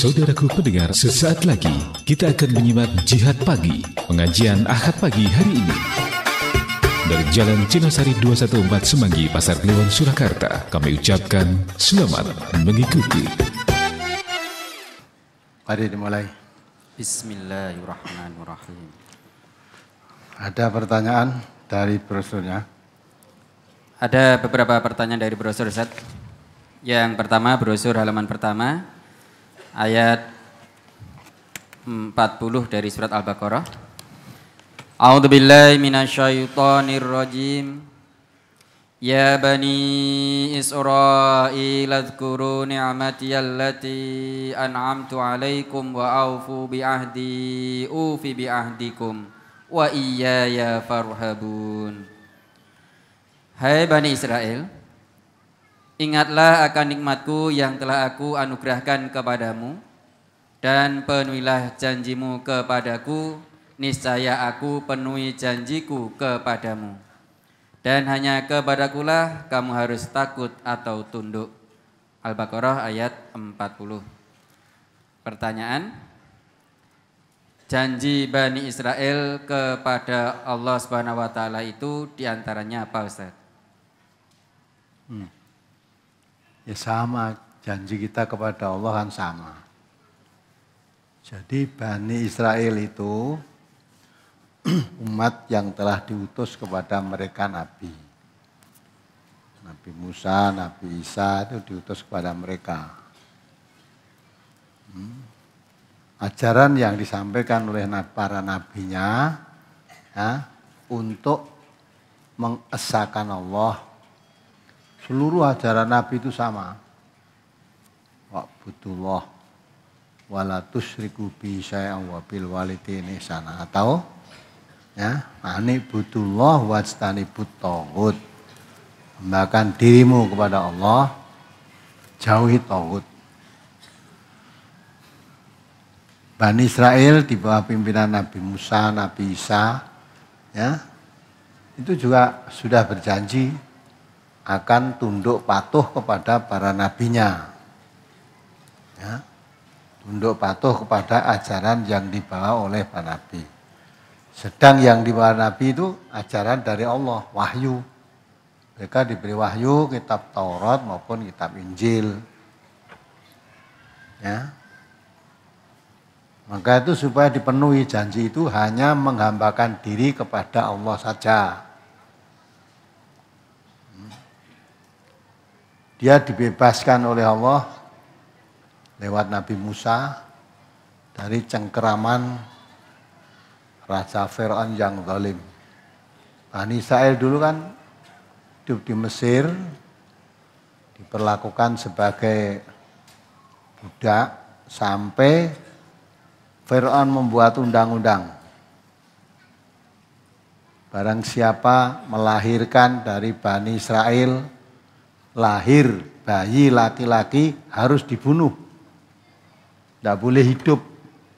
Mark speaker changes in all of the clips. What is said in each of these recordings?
Speaker 1: Saudaraku pendengar, sesaat lagi kita akan menyimak Jihad Pagi, pengajian Ahad Pagi hari ini. Dari Jalan Cinasari 214 Semanggi, Pasar Kliwon, Surakarta, kami ucapkan selamat mengikuti.
Speaker 2: Mari dimulai. Bismillahirrahmanirrahim. Ada pertanyaan dari brosurnya? Ada beberapa pertanyaan dari brosur, Ustaz. Yang pertama, brosur halaman pertama, ayat 40 dari surat Al-Baqarah. A'udzu billahi minasyaitonir rajim. Ya bani Israil adhkuru ni'mati allati an'amtu 'alaikum wa aufu bi ahdi ufi bi ahdikum wa iyaya farhabun. Hai bani Israel, Ingatlah akan nikmatku yang telah aku anugerahkan kepadamu dan penuhilah janjimu kepadaku, niscaya aku penuhi janjiku kepadamu. Dan hanya kepadakulah kamu harus takut atau tunduk. Al-Baqarah ayat 40. Pertanyaan Janji Bani Israel kepada Allah Subhanahu wa taala itu diantaranya apa Ustaz?
Speaker 1: Hmm. Ya sama, janji kita kepada Allah kan sama. Jadi Bani Israel itu umat yang telah diutus kepada mereka Nabi. Nabi Musa, Nabi Isa itu diutus kepada mereka. Hmm. Ajaran yang disampaikan oleh para nabinya ya, untuk mengesahkan Allah Seluruh ajaran Nabi itu sama. butullah wala tusyriku bi syai'an wa bil walidaini ihsana atau ya ani butullah wajtani butohut bahkan dirimu kepada Allah jauhi tauhid Bani Israel di bawah pimpinan Nabi Musa, Nabi Isa ya itu juga sudah berjanji akan tunduk patuh kepada para nabinya. Ya, tunduk patuh kepada ajaran yang dibawa oleh para nabi. Sedang yang dibawa nabi itu ajaran dari Allah, wahyu. Mereka diberi wahyu kitab Taurat maupun kitab Injil. Ya. Maka itu supaya dipenuhi janji itu hanya menghambakan diri kepada Allah saja Dia dibebaskan oleh Allah lewat Nabi Musa dari cengkeraman Raja Fir'aun yang zalim. Bani Israel dulu kan hidup di Mesir, diperlakukan sebagai budak sampai Fir'aun membuat undang-undang. Barang siapa melahirkan dari Bani Israel lahir bayi laki-laki harus dibunuh. Tidak boleh hidup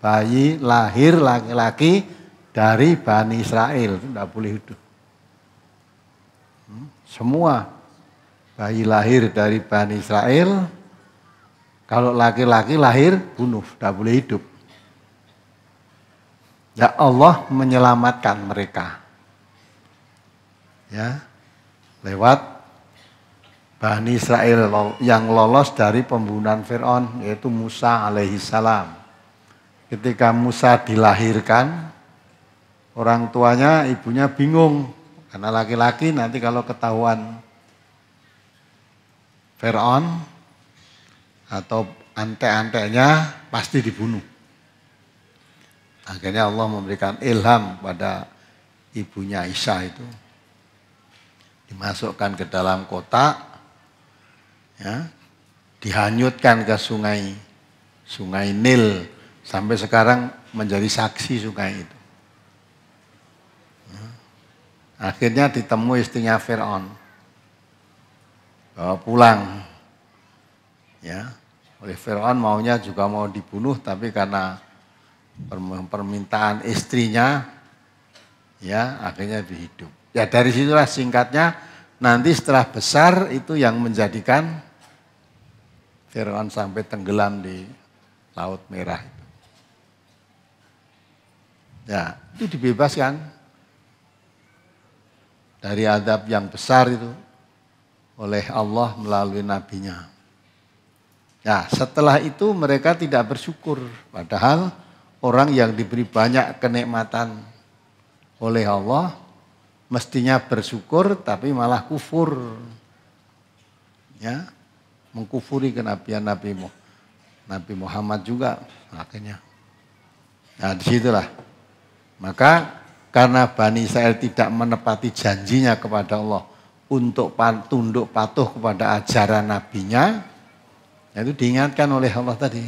Speaker 1: bayi lahir laki-laki dari Bani Israel. Tidak boleh hidup. Hmm? Semua bayi lahir dari Bani Israel, kalau laki-laki lahir bunuh, tidak boleh hidup. Ya Allah menyelamatkan mereka. Ya, lewat Bani Israel yang lolos dari pembunuhan Fir'aun yaitu Musa alaihi salam. Ketika Musa dilahirkan, orang tuanya, ibunya bingung karena laki-laki nanti kalau ketahuan Fir'aun atau antek-anteknya pasti dibunuh. Akhirnya Allah memberikan ilham pada ibunya Isa itu. Dimasukkan ke dalam kotak, ya, dihanyutkan ke sungai sungai Nil sampai sekarang menjadi saksi sungai itu. Ya. Akhirnya ditemui istrinya Fir'aun. Bawa pulang. Ya, oleh Fir'aun maunya juga mau dibunuh tapi karena permintaan istrinya ya akhirnya dihidup. Ya dari situlah singkatnya nanti setelah besar itu yang menjadikan Firaun sampai tenggelam di Laut Merah. itu, Ya, itu dibebaskan dari adab yang besar itu oleh Allah melalui nabinya. Ya setelah itu mereka tidak bersyukur. Padahal orang yang diberi banyak kenikmatan oleh Allah mestinya bersyukur tapi malah kufur. Ya mengkufuri kenabian Nabi Muhammad. Nabi Muhammad juga akhirnya. Nah disitulah. Maka karena Bani Israel tidak menepati janjinya kepada Allah untuk tunduk patuh kepada ajaran nabinya, itu diingatkan oleh Allah tadi.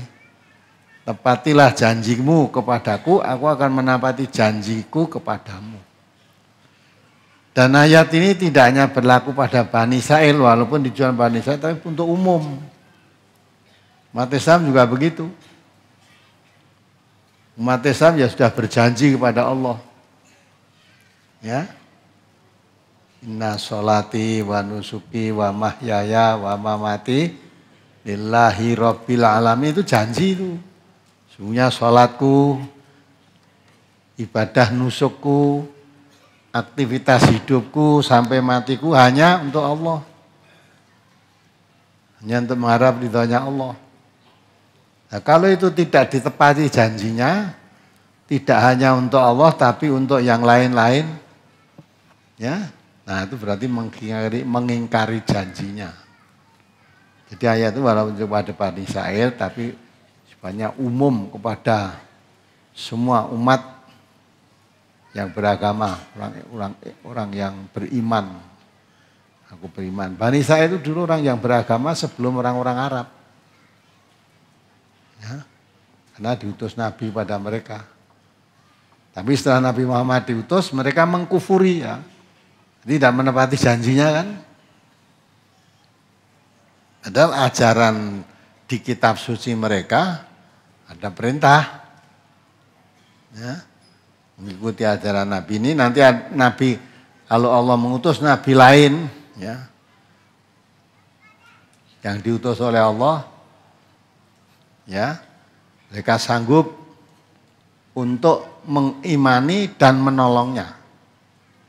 Speaker 1: Tepatilah janjimu kepadaku, aku akan menepati janjiku kepadamu. Dan ayat ini tidak hanya berlaku pada Bani Israel walaupun dijual Bani Israel tapi untuk umum. Umat Islam juga begitu. Umat Islam ya sudah berjanji kepada Allah. Ya. Inna solati wa nusuki wa mahyaya wa mamati lillahi rabbil alamin itu janji itu. Sungguhnya sholatku, ibadah nusukku, aktivitas hidupku sampai matiku hanya untuk Allah. Hanya untuk mengharap ditanya Allah. Nah, kalau itu tidak ditepati janjinya, tidak hanya untuk Allah tapi untuk yang lain-lain, ya, nah itu berarti mengingkari, mengingkari janjinya. Jadi ayat itu walaupun kepada Bani Israel tapi sebanyak umum kepada semua umat yang beragama, orang orang orang yang beriman. Aku beriman. Bani saya itu dulu orang yang beragama sebelum orang-orang Arab. Ya, karena diutus Nabi pada mereka. Tapi setelah Nabi Muhammad diutus, mereka mengkufuri ya. Jadi tidak menepati janjinya kan. Padahal ajaran di kitab suci mereka ada perintah. Ya mengikuti ajaran Nabi ini nanti Nabi kalau Allah mengutus Nabi lain ya yang diutus oleh Allah ya mereka sanggup untuk mengimani dan menolongnya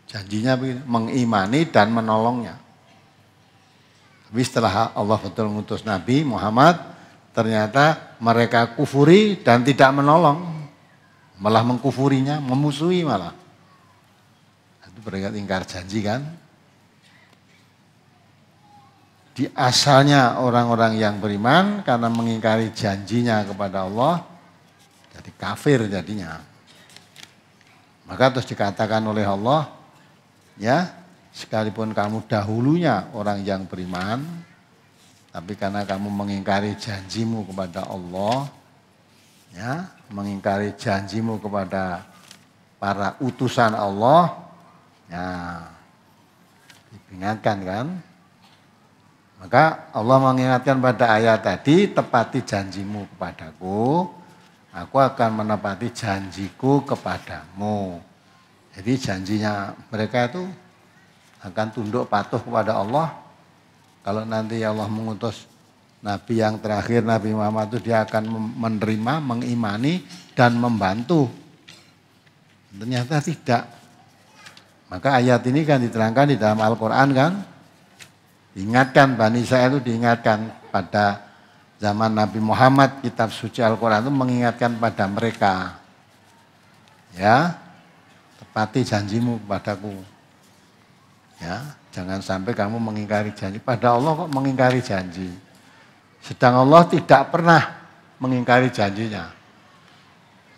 Speaker 1: janjinya begini mengimani dan menolongnya tapi setelah Allah betul mengutus Nabi Muhammad ternyata mereka kufuri dan tidak menolong malah mengkufurinya, memusuhi malah. Itu berarti ingkar janji kan. Di asalnya orang-orang yang beriman karena mengingkari janjinya kepada Allah jadi kafir jadinya. Maka terus dikatakan oleh Allah, ya, sekalipun kamu dahulunya orang yang beriman, tapi karena kamu mengingkari janjimu kepada Allah, ya, mengingkari janjimu kepada para utusan Allah, ya, dibingatkan kan. Maka Allah mengingatkan pada ayat tadi, tepati janjimu kepadaku, aku akan menepati janjiku kepadamu. Jadi janjinya mereka itu akan tunduk patuh kepada Allah. Kalau nanti Allah mengutus Nabi yang terakhir Nabi Muhammad itu dia akan menerima, mengimani dan membantu. Ternyata tidak. Maka ayat ini kan diterangkan di dalam Al-Quran kan. Ingatkan, Bani Israel itu diingatkan pada zaman Nabi Muhammad kitab suci Al-Quran itu mengingatkan pada mereka. Ya, tepati janjimu padaku. Ya, jangan sampai kamu mengingkari janji. Pada Allah kok mengingkari janji. Sedang Allah tidak pernah mengingkari janjinya.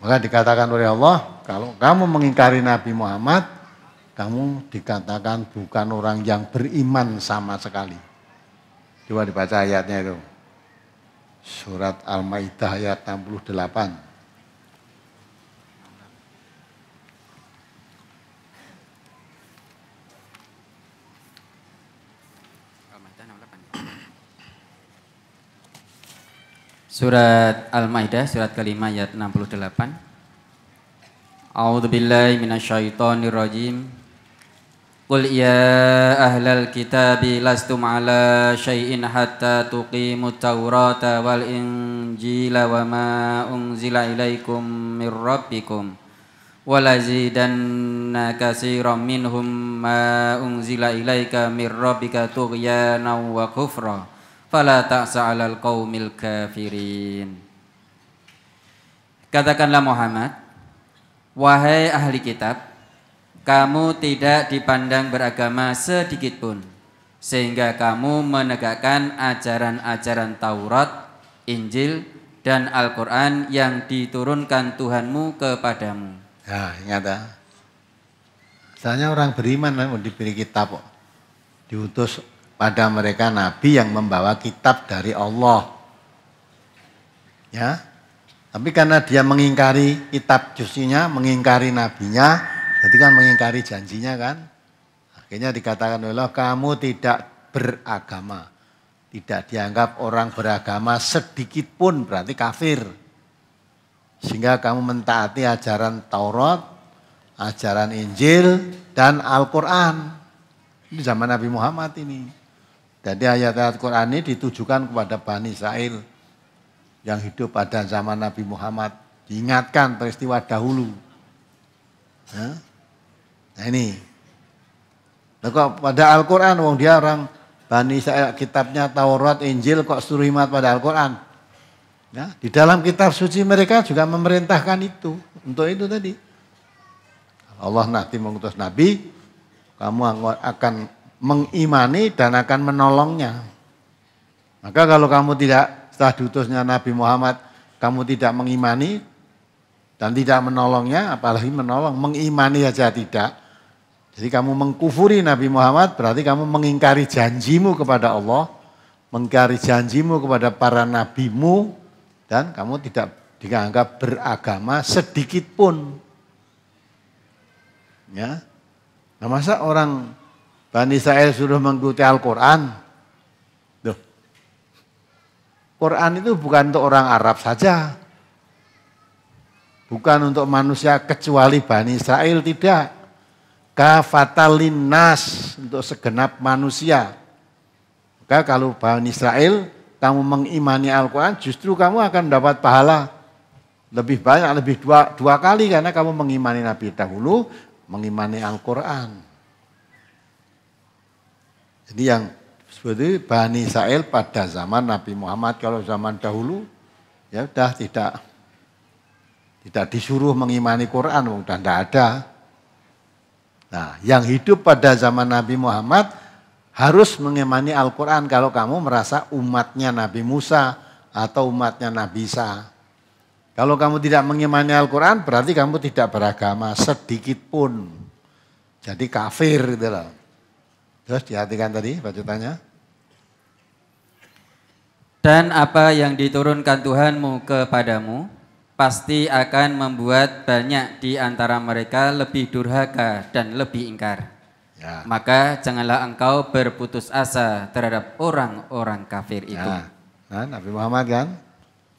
Speaker 1: Maka dikatakan oleh Allah, kalau kamu mengingkari Nabi Muhammad, kamu dikatakan bukan orang yang beriman sama sekali. Coba dibaca ayatnya itu. Surat Al-Maidah ayat 68.
Speaker 2: Surat Al-Maidah surat kelima ayat 68. A'udzu billahi minasyaitonir rajim. Qul ya ahlal kitabi lastum ala syai'in hatta tuqimut tawrata wal injila wa ma unzila ilaikum mir rabbikum walazidanna katsiran minhum ma unzila ilaika mir rabbika tughyana wa kufra fala ta'sa 'alal qaumil kafirin. Katakanlah Muhammad, wahai ahli kitab, kamu tidak dipandang beragama sedikit pun sehingga kamu menegakkan ajaran-ajaran Taurat, Injil, dan Al-Quran yang diturunkan Tuhanmu kepadamu. Ya, ingat ya.
Speaker 1: Misalnya orang beriman mau diberi kitab kok. Diutus pada mereka nabi yang membawa kitab dari Allah. Ya. Tapi karena dia mengingkari kitab jusinya, mengingkari nabinya, jadi kan mengingkari janjinya kan. Akhirnya dikatakan oleh Allah, kamu tidak beragama. Tidak dianggap orang beragama sedikit pun berarti kafir. Sehingga kamu mentaati ajaran Taurat, ajaran Injil, dan Al-Quran. Ini zaman Nabi Muhammad ini. Jadi ayat-ayat Quran ini ditujukan kepada Bani Israel yang hidup pada zaman Nabi Muhammad. Diingatkan peristiwa dahulu. Ya. Nah ini. Nah, kok pada Al-Quran, wong dia orang Bani Israel kitabnya Taurat, Injil kok suruh himat pada Al-Quran. Ya, di dalam kitab suci mereka juga memerintahkan itu. Untuk itu tadi. Allah nanti mengutus Nabi, kamu akan mengimani dan akan menolongnya. Maka kalau kamu tidak setelah diutusnya Nabi Muhammad, kamu tidak mengimani dan tidak menolongnya, apalagi menolong, mengimani saja tidak. Jadi kamu mengkufuri Nabi Muhammad berarti kamu mengingkari janjimu kepada Allah, mengingkari janjimu kepada para nabimu dan kamu tidak dianggap beragama sedikit pun. Ya. Nah, masa orang Bani Israel sudah mengikuti Al-Quran. Duh. Quran itu bukan untuk orang Arab saja. Bukan untuk manusia kecuali Bani Israel, tidak. Kafatalinas untuk segenap manusia. Maka kalau Bani Israel kamu mengimani Al-Quran justru kamu akan mendapat pahala lebih banyak, lebih dua, dua kali karena kamu mengimani Nabi dahulu, mengimani Al-Quran. Jadi yang seperti Bani Israel pada zaman Nabi Muhammad kalau zaman dahulu ya sudah tidak tidak disuruh mengimani Quran sudah tidak ada. Nah, yang hidup pada zaman Nabi Muhammad harus mengimani Al-Quran kalau kamu merasa umatnya Nabi Musa atau umatnya Nabi Isa. Kalau kamu tidak mengimani Al-Quran berarti kamu tidak beragama sedikit pun. Jadi kafir gitu loh. Terus diartikan tadi bacotannya?
Speaker 2: Dan apa yang diturunkan Tuhanmu kepadamu pasti akan membuat banyak di antara mereka lebih durhaka dan lebih ingkar. Ya. Maka janganlah engkau berputus asa terhadap orang-orang kafir ya. itu. Ya. Nah, Nabi Muhammad kan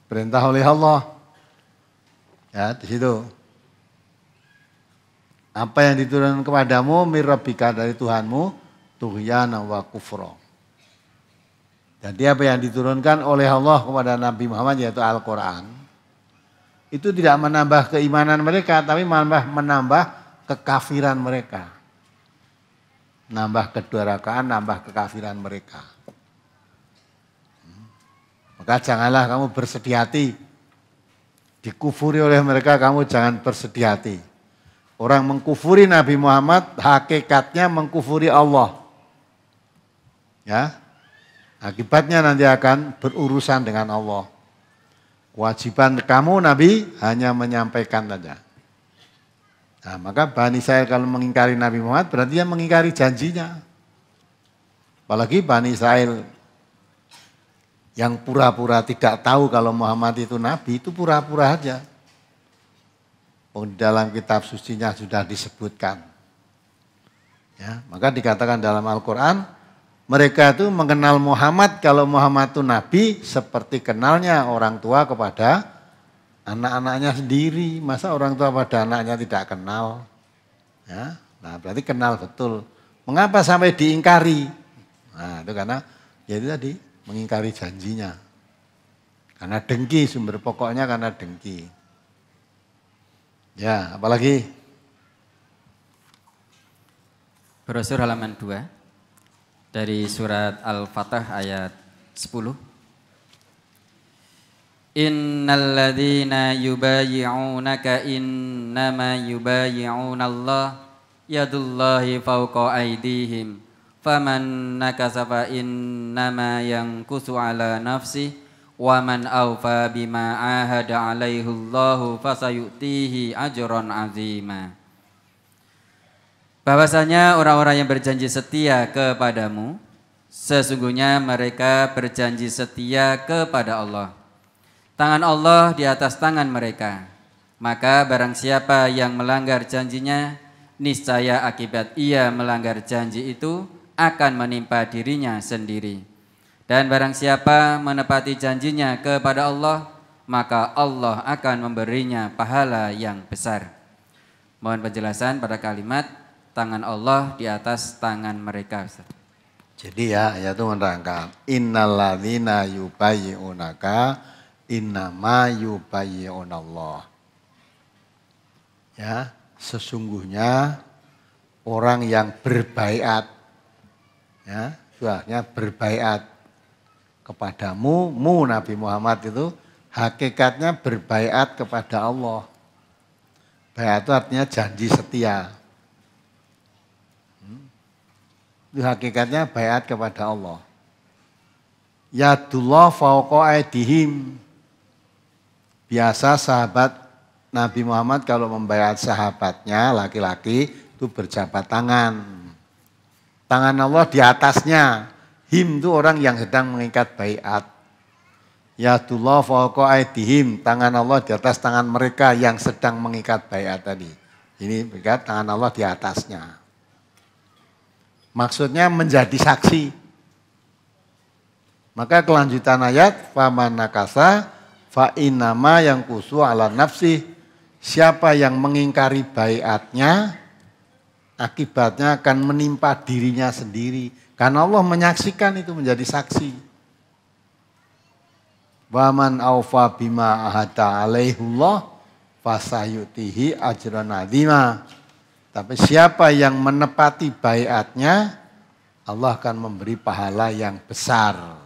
Speaker 2: perintah
Speaker 1: oleh Allah. Ya, di situ. Apa yang diturunkan kepadamu mirabika dari Tuhanmu Tuhyana wa kufro. Jadi apa yang diturunkan oleh Allah kepada Nabi Muhammad yaitu Al-Quran. Itu tidak menambah keimanan mereka tapi menambah, menambah kekafiran mereka. Nambah raka'an, nambah kekafiran mereka. Maka janganlah kamu bersedih hati. Dikufuri oleh mereka kamu jangan bersedih hati. Orang mengkufuri Nabi Muhammad hakikatnya mengkufuri Allah. Ya. Akibatnya nanti akan berurusan dengan Allah. Kewajiban kamu Nabi hanya menyampaikan saja. Nah, maka Bani Israel kalau mengingkari Nabi Muhammad berarti dia mengingkari janjinya. Apalagi Bani Israel yang pura-pura tidak tahu kalau Muhammad itu Nabi itu pura-pura saja. Oh, dalam kitab sucinya sudah disebutkan. Ya, maka dikatakan dalam Al-Quran, mereka itu mengenal Muhammad kalau Muhammad itu nabi seperti kenalnya orang tua kepada anak-anaknya sendiri. Masa orang tua pada anaknya tidak kenal? Ya, nah berarti kenal betul. Mengapa sampai diingkari? Nah itu karena ya itu tadi mengingkari janjinya. Karena dengki sumber
Speaker 2: pokoknya karena dengki. Ya apalagi? Brosur halaman dua dari surat Al-Fatah ayat 10. Innalladzina yubayyi'unaka innama Allah yadullahi fawqa aydihim faman nakasa fa innama yankusu ala nafsi wa man awfa bima ahada alaihullahu Allahu fasayutihi ajran azima bahwasanya orang-orang yang berjanji setia kepadamu sesungguhnya mereka berjanji setia kepada Allah tangan Allah di atas tangan mereka maka barang siapa yang melanggar janjinya niscaya akibat ia melanggar janji itu akan menimpa dirinya sendiri dan barang siapa menepati janjinya kepada Allah maka Allah akan memberinya pahala yang besar mohon penjelasan pada kalimat tangan Allah di atas tangan mereka. Jadi ya, ya
Speaker 1: itu menerangkan. Innaladzina yubayi'unaka innama yubayi'unallah. Ya, sesungguhnya orang yang berbaiat. Ya, suahnya artinya berbaiat kepadamu, mu Nabi Muhammad itu hakikatnya berbaiat kepada Allah. Baiat itu artinya janji setia. itu hakikatnya bayat kepada Allah. Yadullah fauqa aidihim. Biasa sahabat Nabi Muhammad kalau membayat sahabatnya laki-laki itu berjabat tangan. Tangan Allah di atasnya. Him itu orang yang sedang mengikat bayat. Yadullah fauqa aidihim. Tangan Allah di atas tangan mereka yang sedang mengikat bayat tadi. Ini berkat tangan Allah di atasnya. Maksudnya menjadi saksi. Maka kelanjutan ayat faman nakasa fa inama yang kusu ala nafsi. Siapa yang mengingkari baiatnya akibatnya akan menimpa dirinya sendiri karena Allah menyaksikan itu menjadi saksi. Waman aufa bima ahata alaihullah fasayutihi ajran adhimah. Tapi siapa yang menepati bayatnya, Allah akan memberi pahala yang besar.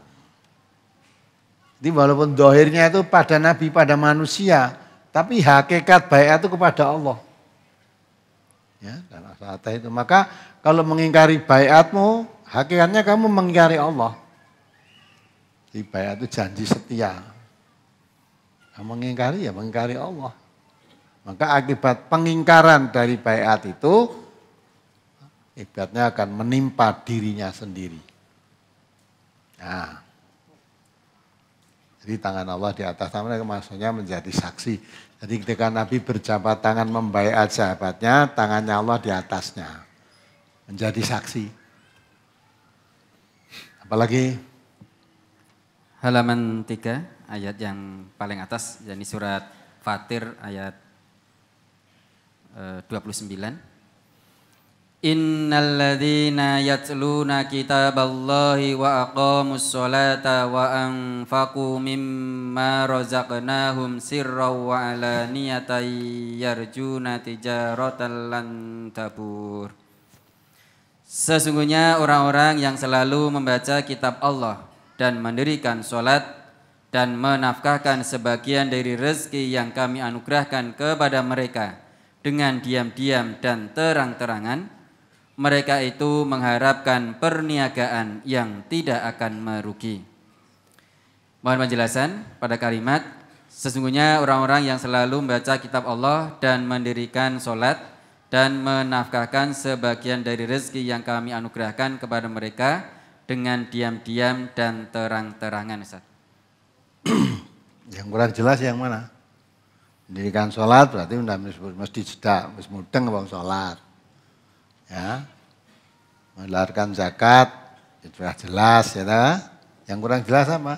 Speaker 1: Jadi walaupun dohirnya itu pada nabi, pada manusia, tapi hakikat bayat itu kepada Allah. Ya, dan itu. Maka kalau mengingkari bayatmu, hakikatnya kamu mengingkari Allah. Jadi bayat itu janji setia. Kamu mengingkari ya mengingkari Allah. Maka akibat pengingkaran dari bayat itu, akibatnya akan menimpa dirinya sendiri. Nah, jadi tangan Allah di atas tangan maksudnya menjadi saksi. Jadi ketika Nabi berjabat tangan membayat sahabatnya, tangannya Allah di atasnya. Menjadi saksi.
Speaker 2: Apalagi? Halaman 3, ayat yang paling atas, yakni surat Fatir ayat 29 eh, Innalladzina yatluna kitaballahi wa aqamus sholata wa anfaqu mimma razaqnahum sirran wa alaniyatan yarjuna tijaratan lan tabur Sesungguhnya orang-orang yang selalu membaca kitab Allah dan mendirikan sholat dan menafkahkan sebagian dari rezeki yang kami anugerahkan kepada mereka dengan diam-diam dan terang-terangan, mereka itu mengharapkan perniagaan yang tidak akan merugi. Mohon penjelasan pada kalimat, sesungguhnya orang-orang yang selalu membaca kitab Allah dan mendirikan sholat dan menafkahkan sebagian dari rezeki yang kami anugerahkan kepada mereka dengan diam-diam dan terang-terangan.
Speaker 1: yang kurang jelas yang mana? jadikan sholat berarti udah mesti jedak, mesti mudeng bang sholat. Ya, mengeluarkan zakat itu ya sudah jelas ya ta? yang kurang jelas apa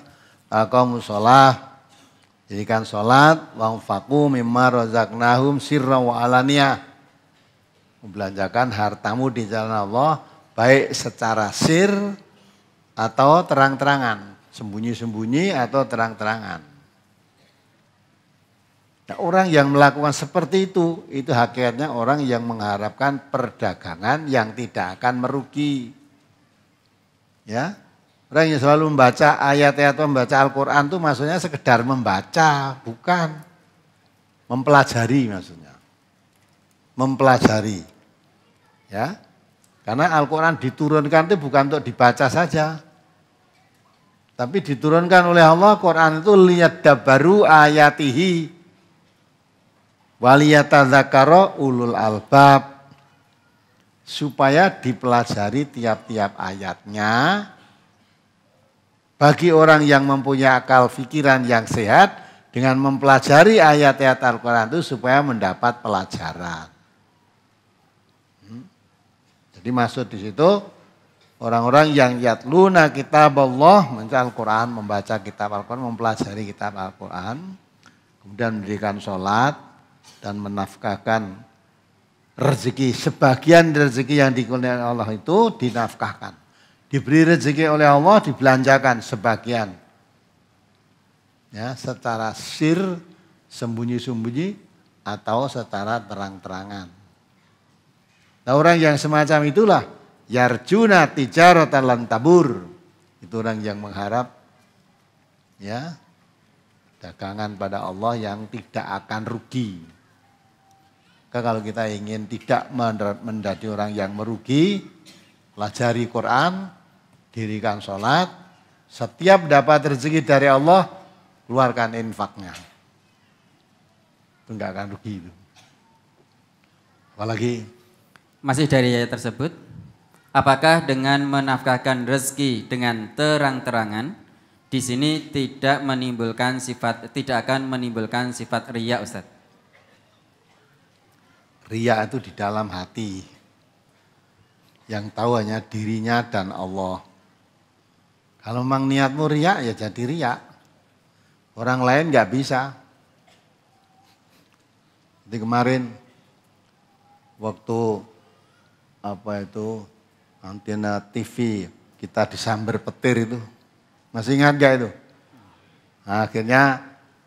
Speaker 1: kaum sholat jadikan sholat fakum faku mimma nahum sirra wa alania membelanjakan hartamu di jalan Allah baik secara sir atau terang-terangan sembunyi-sembunyi atau terang-terangan Nah, orang yang melakukan seperti itu, itu hakikatnya orang yang mengharapkan perdagangan yang tidak akan merugi. Ya, orang yang selalu membaca ayat-ayat atau membaca Al-Quran itu maksudnya sekedar membaca, bukan mempelajari maksudnya. Mempelajari. Ya, karena Al-Quran diturunkan itu bukan untuk dibaca saja, tapi diturunkan oleh Allah Quran itu lihat dabaru ayatihi waliyatadzakaro ulul albab supaya dipelajari tiap-tiap ayatnya bagi orang yang mempunyai akal pikiran yang sehat dengan mempelajari ayat-ayat Al-Quran itu supaya mendapat pelajaran. Hmm. Jadi maksud di situ orang-orang yang yatluna kitab Allah membaca Al-Quran, membaca kitab Al-Quran, mempelajari kitab Al-Quran, kemudian mendirikan sholat, dan menafkahkan rezeki. Sebagian rezeki yang dikuliahkan Allah itu dinafkahkan. Diberi rezeki oleh Allah dibelanjakan sebagian. Ya, secara sir sembunyi-sembunyi atau secara terang-terangan. Nah orang yang semacam itulah yarjuna Tijar lan tabur. Itu orang yang mengharap ya dagangan pada Allah yang tidak akan rugi. Maka kalau kita ingin tidak menjadi orang yang merugi, pelajari Quran, dirikan sholat, setiap dapat rezeki dari Allah, keluarkan infaknya.
Speaker 2: Itu enggak akan rugi itu. Apalagi? Masih dari ayat tersebut, apakah dengan menafkahkan rezeki dengan terang-terangan, di sini tidak menimbulkan sifat tidak akan menimbulkan sifat riya Ustaz.
Speaker 1: Ria itu di dalam hati. Yang tahu hanya dirinya dan Allah. Kalau memang niatmu ria ya jadi ria. Orang lain nggak bisa. Jadi kemarin waktu apa itu antena TV kita disambar petir itu. Masih ingat gak itu? Nah, akhirnya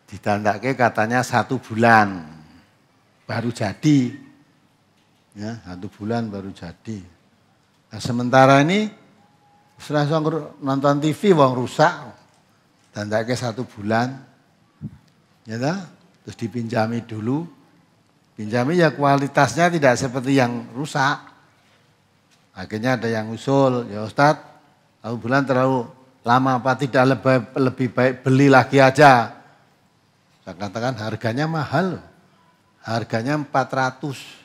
Speaker 1: ditandake katanya satu bulan baru jadi ya satu bulan baru jadi. Nah, sementara ini setelah nonton TV uang rusak, dan ke satu bulan, ya tak? terus dipinjami dulu, pinjami ya kualitasnya tidak seperti yang rusak. Akhirnya ada yang usul, ya Ustadz, satu bulan terlalu lama apa tidak lebih, lebih baik beli lagi aja. Saya katakan harganya mahal, harganya 400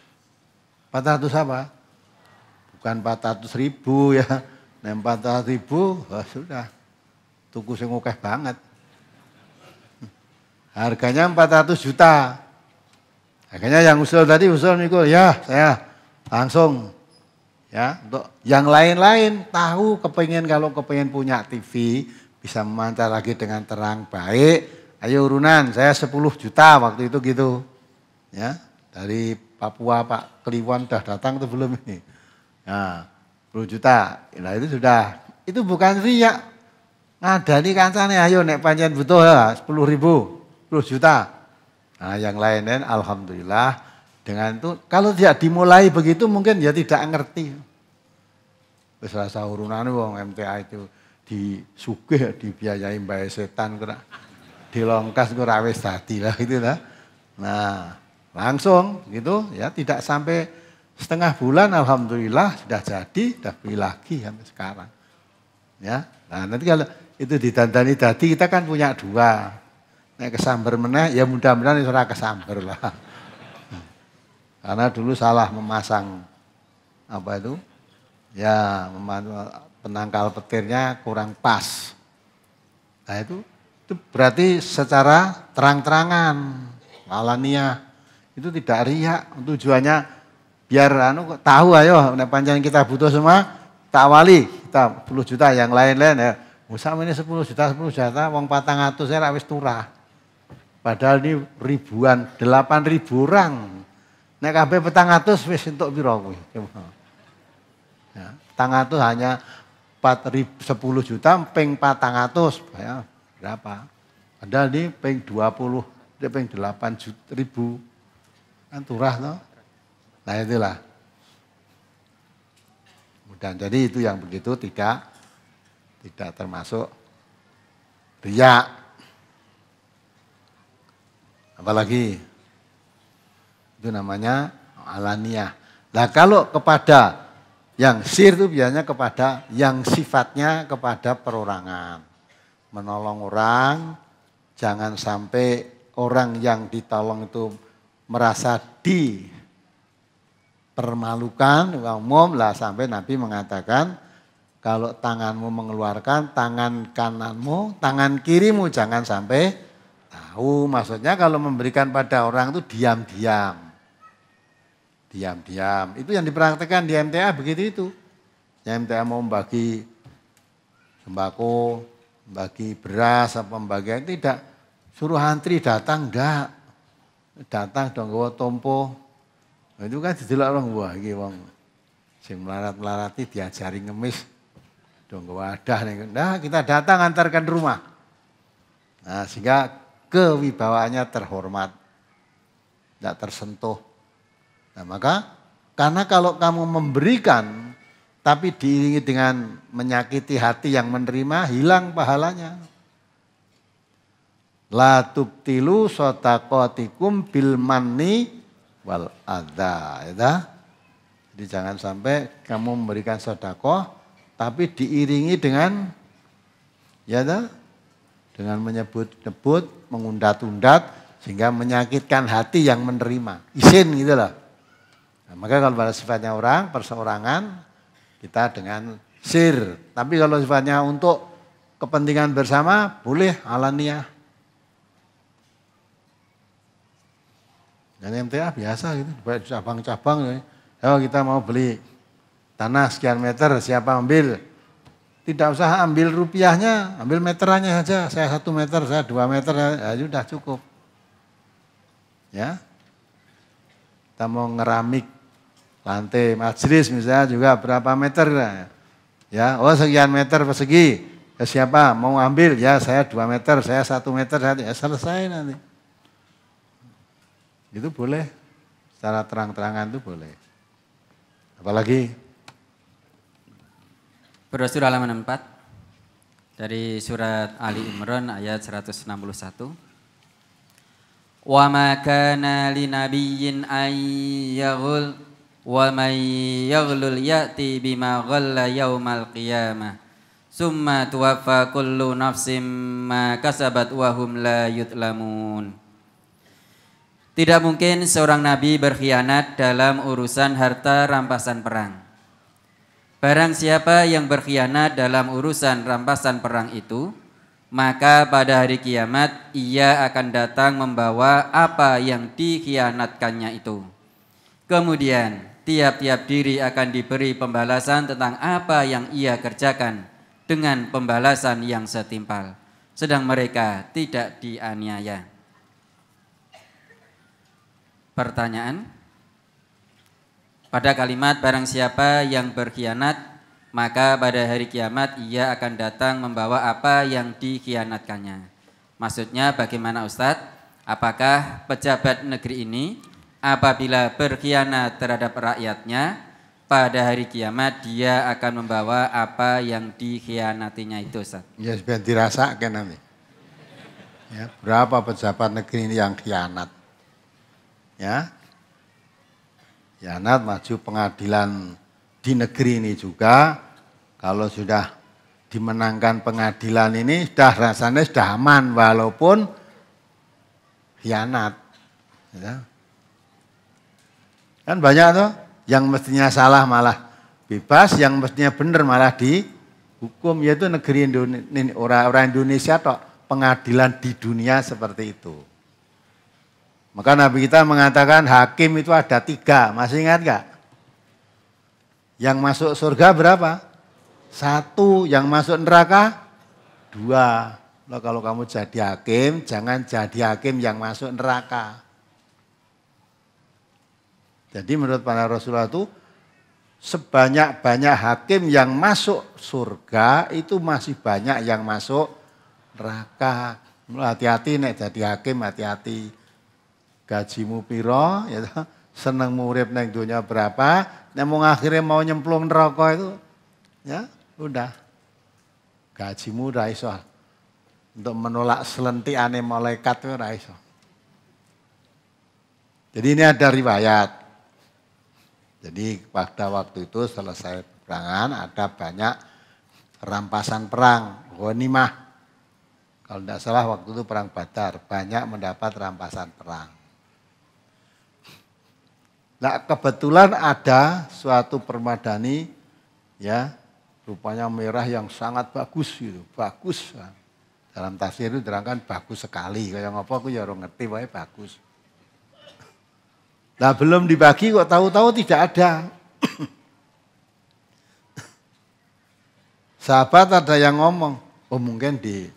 Speaker 1: 400 apa? Bukan 400 ribu ya. Nah 400 ribu, oh, sudah. Tuku sing okeh banget. Harganya 400 juta. Akhirnya yang usul tadi usul niku ya saya langsung ya untuk yang lain-lain tahu kepengen kalau kepengen punya TV bisa memancar lagi dengan terang baik ayo urunan saya 10 juta waktu itu gitu ya dari Papua Pak Kliwon sudah datang atau belum ini? Nah, ya, 10 juta. Nah itu sudah. Itu bukan riak. Ngadani kancane ayo naik panjang butuh ya, 10 ribu, 10 juta. Nah yang lainnya, lain Alhamdulillah dengan itu kalau tidak dimulai begitu mungkin ya tidak ngerti. Selasa urunan wong MTA itu di sugih dibiayai mbak setan kena dilongkas kok rawes tadi lah gitu lah. Nah, langsung gitu ya tidak sampai setengah bulan alhamdulillah sudah jadi sudah beli lagi sampai sekarang ya nah nanti kalau itu didandani tadi kita kan punya dua naik kesamber meneh ya mudah-mudahan itu kesamber lah karena dulu salah memasang apa itu ya penangkal petirnya kurang pas nah itu itu berarti secara terang-terangan alania itu tidak riak, tujuannya biar anu tahu ayo nek panjang kita butuh semua tak wali kita 10 juta yang lain-lain ya. Musa oh, ini 10 juta 10 juta wong 400 saya wis turah. Padahal ini ribuan, 8 ribu orang. Nek kabeh 400 wis entuk pira kuwi. Ya, 400 hanya 4 ribu, 10 juta ping 400 ya, berapa? Padahal ini ping 20, ping 8 juta, ribu Kan turah no. Nah itulah. Mudah. Jadi itu yang begitu tidak tidak termasuk riak. Apalagi itu namanya alaniah. Nah kalau kepada yang sir itu biasanya kepada yang sifatnya kepada perorangan. Menolong orang, jangan sampai orang yang ditolong itu merasa dipermalukan ya umum lah sampai Nabi mengatakan kalau tanganmu mengeluarkan tangan kananmu, tangan kirimu jangan sampai tahu. Maksudnya kalau memberikan pada orang itu diam-diam. Diam-diam. Itu yang dipraktekkan di MTA begitu itu. Yang MTA mau membagi sembako, bagi beras, apa pembagian tidak suruh antri datang enggak datang dong gue tompo. Nah, itu kan didelok orang wah iki wong sing melarat-melarati diajari ngemis dong ada adah Nah, kita datang antarkan rumah. Nah, sehingga kewibawaannya terhormat. Tidak tersentuh. Nah, maka karena kalau kamu memberikan tapi diiringi dengan menyakiti hati yang menerima, hilang pahalanya. La tubtilu sotakotikum bilmani wal adha. Ya. Jadi jangan sampai kamu memberikan sodakoh tapi diiringi dengan ya dah, dengan menyebut-nyebut, mengundat-undat sehingga menyakitkan hati yang menerima. Isin gitu loh. Nah, maka kalau pada sifatnya orang, perseorangan, kita dengan sir. Tapi kalau sifatnya untuk kepentingan bersama, boleh alaniah. Dan MTA ah, biasa gitu, banyak cabang-cabang. Oh kita mau beli tanah sekian meter, siapa ambil? Tidak usah ambil rupiahnya, ambil meterannya saja. Saya satu meter, saya dua meter, ya, ya sudah cukup. Ya, kita mau ngeramik lantai majelis misalnya juga berapa meter ya. ya oh sekian meter persegi ya siapa mau ambil ya saya dua meter saya satu meter saya selesai nanti itu boleh. Secara terang-terangan itu boleh. Apalagi?
Speaker 2: Berdoa halaman 4 dari surat Ali Imran ayat 161. Wa ma kana linabiyyin ay yaghul wa may yaghlul ya'ti bima ghalla yaumal qiyamah summa tuwaffa kullu nafsim ma kasabat wa hum la yutlamun tidak mungkin seorang nabi berkhianat dalam urusan harta rampasan perang. Barang siapa yang berkhianat dalam urusan rampasan perang itu, maka pada hari kiamat ia akan datang membawa apa yang dikhianatkannya itu. Kemudian, tiap-tiap diri akan diberi pembalasan tentang apa yang ia kerjakan dengan pembalasan yang setimpal, sedang mereka tidak dianiaya. Pertanyaan? Pada kalimat barang siapa yang berkhianat, maka pada hari kiamat ia akan datang membawa apa yang dikhianatkannya. Maksudnya bagaimana Ustadz? Apakah pejabat negeri ini apabila berkhianat terhadap rakyatnya, pada hari kiamat dia akan membawa apa yang dikhianatinya itu Ustaz.
Speaker 1: Ya biar dirasakan nanti. Ya, berapa pejabat negeri ini yang khianat? ya. Khianat maju pengadilan di negeri ini juga kalau sudah dimenangkan pengadilan ini sudah rasanya sudah aman walaupun hianat. Ya. Kan banyak tuh yang mestinya salah malah bebas, yang mestinya benar malah dihukum. Yaitu negeri Indonesia, orang-orang Indonesia atau pengadilan di dunia seperti itu. Maka Nabi kita mengatakan hakim itu ada tiga, masih ingat nggak? Yang masuk surga berapa? Satu, yang masuk neraka dua. Loh, kalau kamu jadi hakim, jangan jadi hakim yang masuk neraka. Jadi menurut para Rasulullah itu sebanyak-banyak hakim yang masuk surga itu masih banyak yang masuk neraka. Hati-hati nek jadi hakim, hati-hati gajimu piro, ya toh, seneng murid neng dunia berapa, mau akhirnya mau nyemplung neraka itu, ya udah, gajimu udah iso. Untuk menolak selentiane malaikat itu udah Jadi ini ada riwayat. Jadi pada waktu itu selesai perangan ada banyak rampasan perang, ghanimah. Kalau tidak salah waktu itu perang Badar banyak mendapat rampasan perang. Nah, kebetulan ada suatu permadani ya rupanya merah yang sangat bagus gitu, bagus. Dalam tafsir itu diterangkan bagus sekali, kayak ngapa aku ya orang ngerti wae bagus. Nah belum dibagi kok tahu-tahu tidak ada. Sahabat ada yang ngomong, oh mungkin di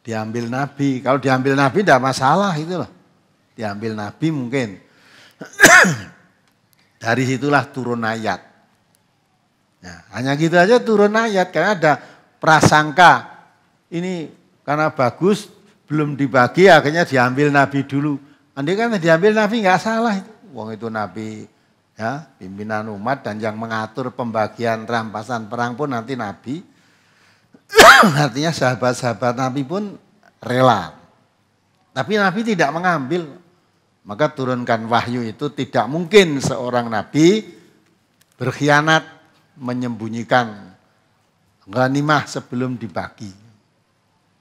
Speaker 1: diambil Nabi. Kalau diambil Nabi tidak masalah itu loh. Diambil Nabi mungkin. Dari situlah turun ayat. Ya, hanya gitu aja turun ayat karena ada prasangka. Ini karena bagus belum dibagi akhirnya diambil Nabi dulu. Andai kan diambil Nabi nggak salah itu. Wong itu Nabi ya, pimpinan umat dan yang mengatur pembagian rampasan perang pun nanti Nabi. Artinya sahabat-sahabat Nabi pun rela. Tapi Nabi tidak mengambil maka turunkan wahyu itu tidak mungkin seorang nabi berkhianat menyembunyikan ghanimah sebelum dibagi.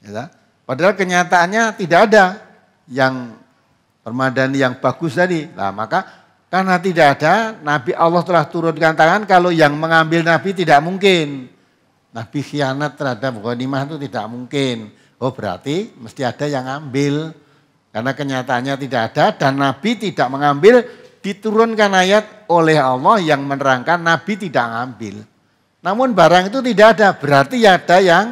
Speaker 1: Ya, padahal kenyataannya tidak ada yang permadani yang bagus tadi. Nah, maka karena tidak ada, Nabi Allah telah turunkan tangan kalau yang mengambil Nabi tidak mungkin. Nabi khianat terhadap ghanimah itu tidak mungkin. Oh berarti mesti ada yang ambil. Karena kenyataannya tidak ada dan Nabi tidak mengambil, diturunkan ayat oleh Allah yang menerangkan Nabi tidak mengambil. Namun barang itu tidak ada, berarti ada yang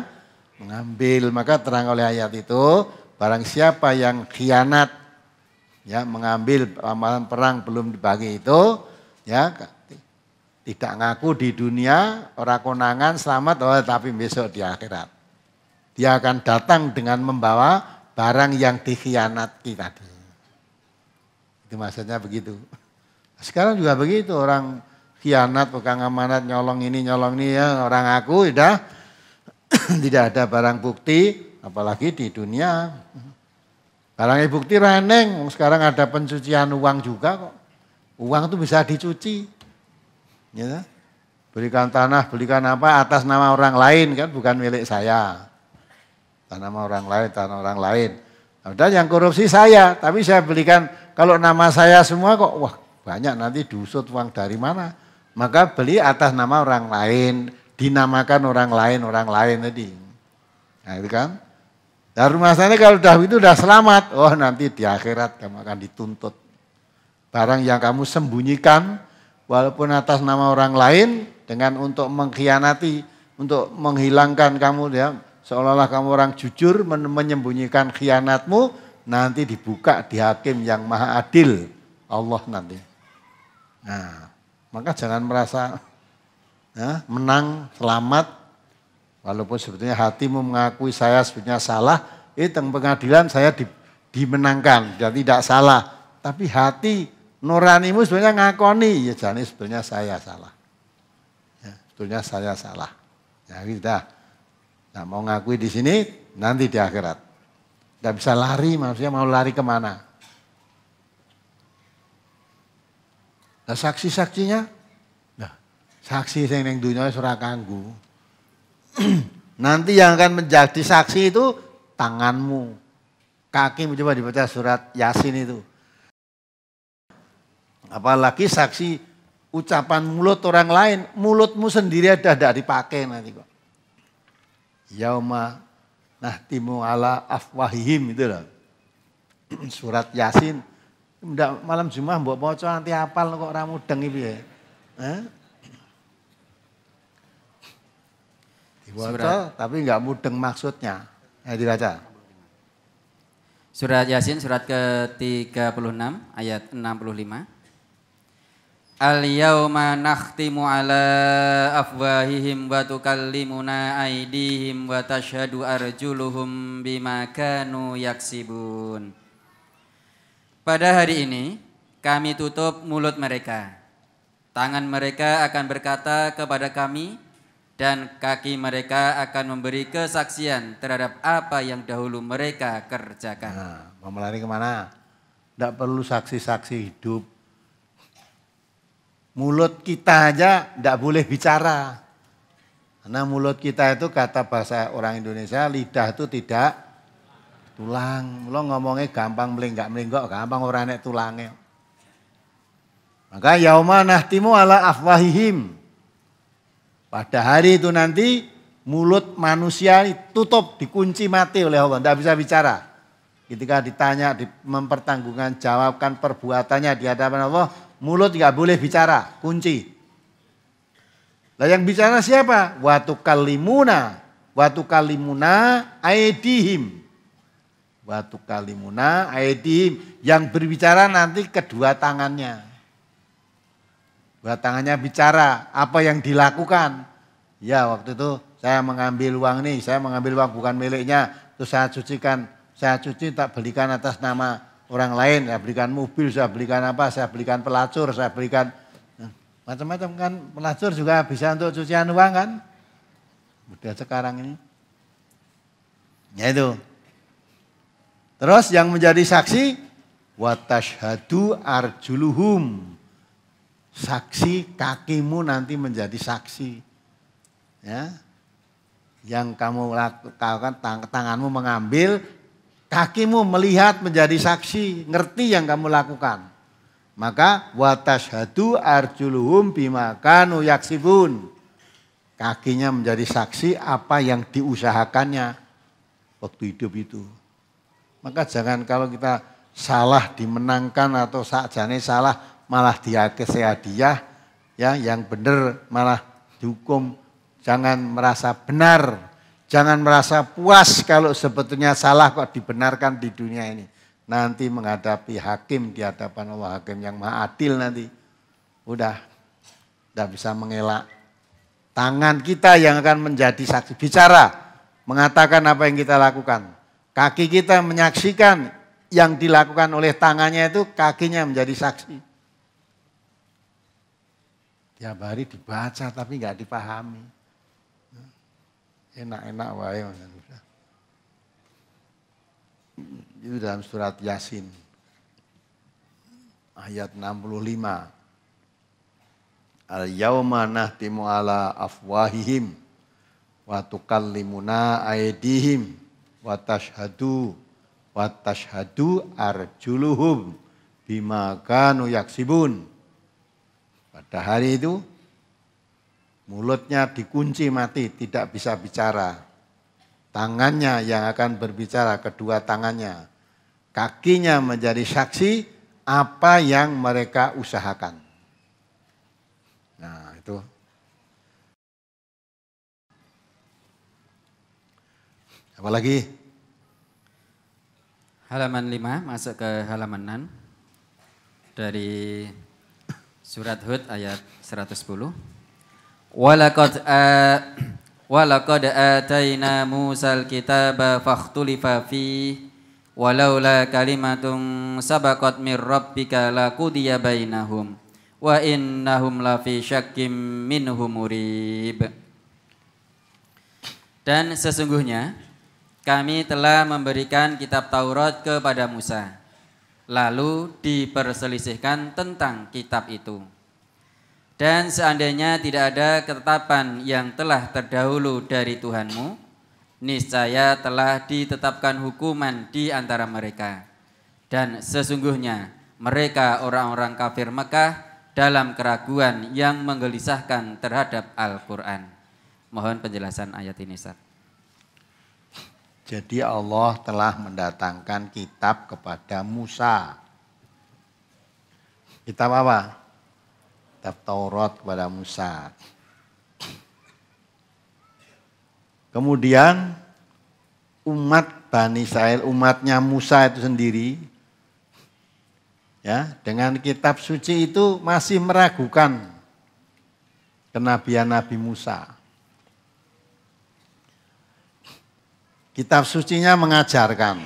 Speaker 1: mengambil. Maka terang oleh ayat itu, barang siapa yang khianat, ya mengambil ramalan perang belum dibagi itu, ya tidak ngaku di dunia, orang konangan selamat, oh, tapi besok di akhirat. Dia akan datang dengan membawa barang yang dikhianati tadi. Itu maksudnya begitu. Sekarang juga begitu orang khianat, pegang amanat, nyolong ini, nyolong ini ya orang aku sudah tidak ada barang bukti, apalagi di dunia. barang bukti reneng, sekarang ada pencucian uang juga kok. Uang itu bisa dicuci. Ya, belikan tanah, belikan apa atas nama orang lain kan bukan milik saya nama orang lain, nama orang lain. Dan yang korupsi saya, tapi saya belikan kalau nama saya semua kok wah banyak nanti dusut uang dari mana. Maka beli atas nama orang lain, dinamakan orang lain, orang lain tadi. Nah itu kan. Dan rumah sana kalau dah itu udah selamat, oh nanti di akhirat kamu akan dituntut. Barang yang kamu sembunyikan, walaupun atas nama orang lain, dengan untuk mengkhianati, untuk menghilangkan kamu, ya, Seolah-olah kamu orang jujur menyembunyikan khianatmu, nanti dibuka di hakim yang maha adil. Allah nanti. Nah, maka jangan merasa ya, menang, selamat. Walaupun sebetulnya hatimu mengakui saya sebetulnya salah, itu eh, pengadilan saya di, dimenangkan, dan tidak salah. Tapi hati nuranimu sebenarnya ngakoni, ya jadi sebetulnya saya salah. Ya, sebetulnya saya salah. Ya, kita gitu Nah, mau ngakui di sini, nanti di akhirat. Tidak bisa lari, maksudnya mau lari kemana. Nah, saksi-saksinya, nah, saksi yang neng dunia surah kanggu. nanti yang akan menjadi saksi itu tanganmu. Kaki coba dibaca surat Yasin itu. Apalagi saksi ucapan mulut orang lain, mulutmu sendiri ada tidak dipakai nanti kok. Yauma nahtimu ala afwahihim itu loh. Surat Yasin. malam Jumat mbok maca nanti hafal kok ora mudeng iki piye. Diwaca tapi nggak mudeng
Speaker 2: maksudnya. Ayo dibaca. Surat Yasin surat ke-36 ayat 65. Al-yawma nakhtimu ala afwahihim wa tukallimuna aydihim wa tashhadu arjuluhum bima kanu yaksibun. Pada hari ini kami tutup mulut mereka. Tangan mereka akan berkata kepada kami dan kaki mereka akan memberi kesaksian terhadap apa yang dahulu mereka kerjakan. Nah,
Speaker 1: mau melari kemana? Tidak perlu saksi-saksi hidup Mulut kita aja tidak boleh bicara. Karena mulut kita itu kata bahasa orang Indonesia, lidah itu tidak tulang. Lo ngomongnya gampang melinggak melinggok, gampang orang nek tulangnya. Maka yauma nahtimu ala afwahihim. Pada hari itu nanti mulut manusia tutup, dikunci mati oleh Allah, tidak bisa bicara. Ketika ditanya, mempertanggungan jawabkan perbuatannya di hadapan Allah, Mulut nggak boleh bicara, kunci. Lah yang bicara siapa? Watu kalimuna, watu kalimuna aedihim. Watu kalimuna aedihim. yang berbicara nanti kedua tangannya. Dua tangannya bicara apa yang dilakukan. Ya waktu itu saya mengambil uang nih, saya mengambil uang bukan miliknya, terus saya cucikan, saya cuci tak belikan atas nama orang lain, saya belikan mobil, saya belikan apa, saya belikan pelacur, saya belikan macam-macam kan pelacur juga bisa untuk cucian uang kan. Mudah sekarang ini. Ya itu. Terus yang menjadi saksi watashhadu arjuluhum. Saksi kakimu nanti menjadi saksi. Ya. Yang kamu lakukan tanganmu mengambil Kakimu melihat menjadi saksi, ngerti yang kamu lakukan. Maka hadu arjuluhum bimakanu yaksibun. Kakinya menjadi saksi apa yang diusahakannya waktu hidup itu. Maka jangan kalau kita salah dimenangkan atau sakjane salah malah dia kesehadiah ya yang benar malah dihukum. Jangan merasa benar Jangan merasa puas kalau sebetulnya salah kok dibenarkan di dunia ini. Nanti menghadapi hakim di hadapan Allah, hakim yang maha adil nanti. Udah, udah bisa mengelak. Tangan kita yang akan menjadi saksi. Bicara, mengatakan apa yang kita lakukan. Kaki kita menyaksikan yang dilakukan oleh tangannya itu kakinya menjadi saksi. Tiap hari dibaca tapi nggak dipahami enak-enak wae. Itu dalam surat Yasin ayat 65. Al yauma nahtimu ala afwahihim wa tukallimuna aydihim wa tashhadu wa tashhadu arjuluhum bima kanu yaksibun. Pada hari itu mulutnya dikunci mati, tidak bisa bicara. Tangannya yang akan berbicara, kedua tangannya. Kakinya menjadi saksi apa yang mereka usahakan. Nah, itu.
Speaker 2: Apalagi? Halaman lima, masuk ke halaman 6 dari surat Hud ayat 110. Walakad eh, walakad ataina Musa al-kitaba fakhtulifa fi walaula kalimatun sabaqat mir rabbika laqudiya bainahum wa innahum lafi syakkim minhum murib. Dan sesungguhnya kami telah memberikan kitab Taurat kepada Musa lalu diperselisihkan tentang kitab itu. Dan seandainya tidak ada ketetapan yang telah terdahulu dari Tuhanmu, niscaya telah ditetapkan hukuman di antara mereka. Dan sesungguhnya mereka orang-orang kafir Mekah dalam keraguan yang menggelisahkan terhadap Al-Quran. Mohon penjelasan ayat ini, Ustaz. Jadi Allah telah mendatangkan kitab kepada Musa.
Speaker 1: Kitab apa? kitab Taurat kepada Musa. Kemudian umat Bani Israel, umatnya Musa itu sendiri ya, dengan kitab suci itu masih meragukan kenabian Nabi Musa. Kitab sucinya mengajarkan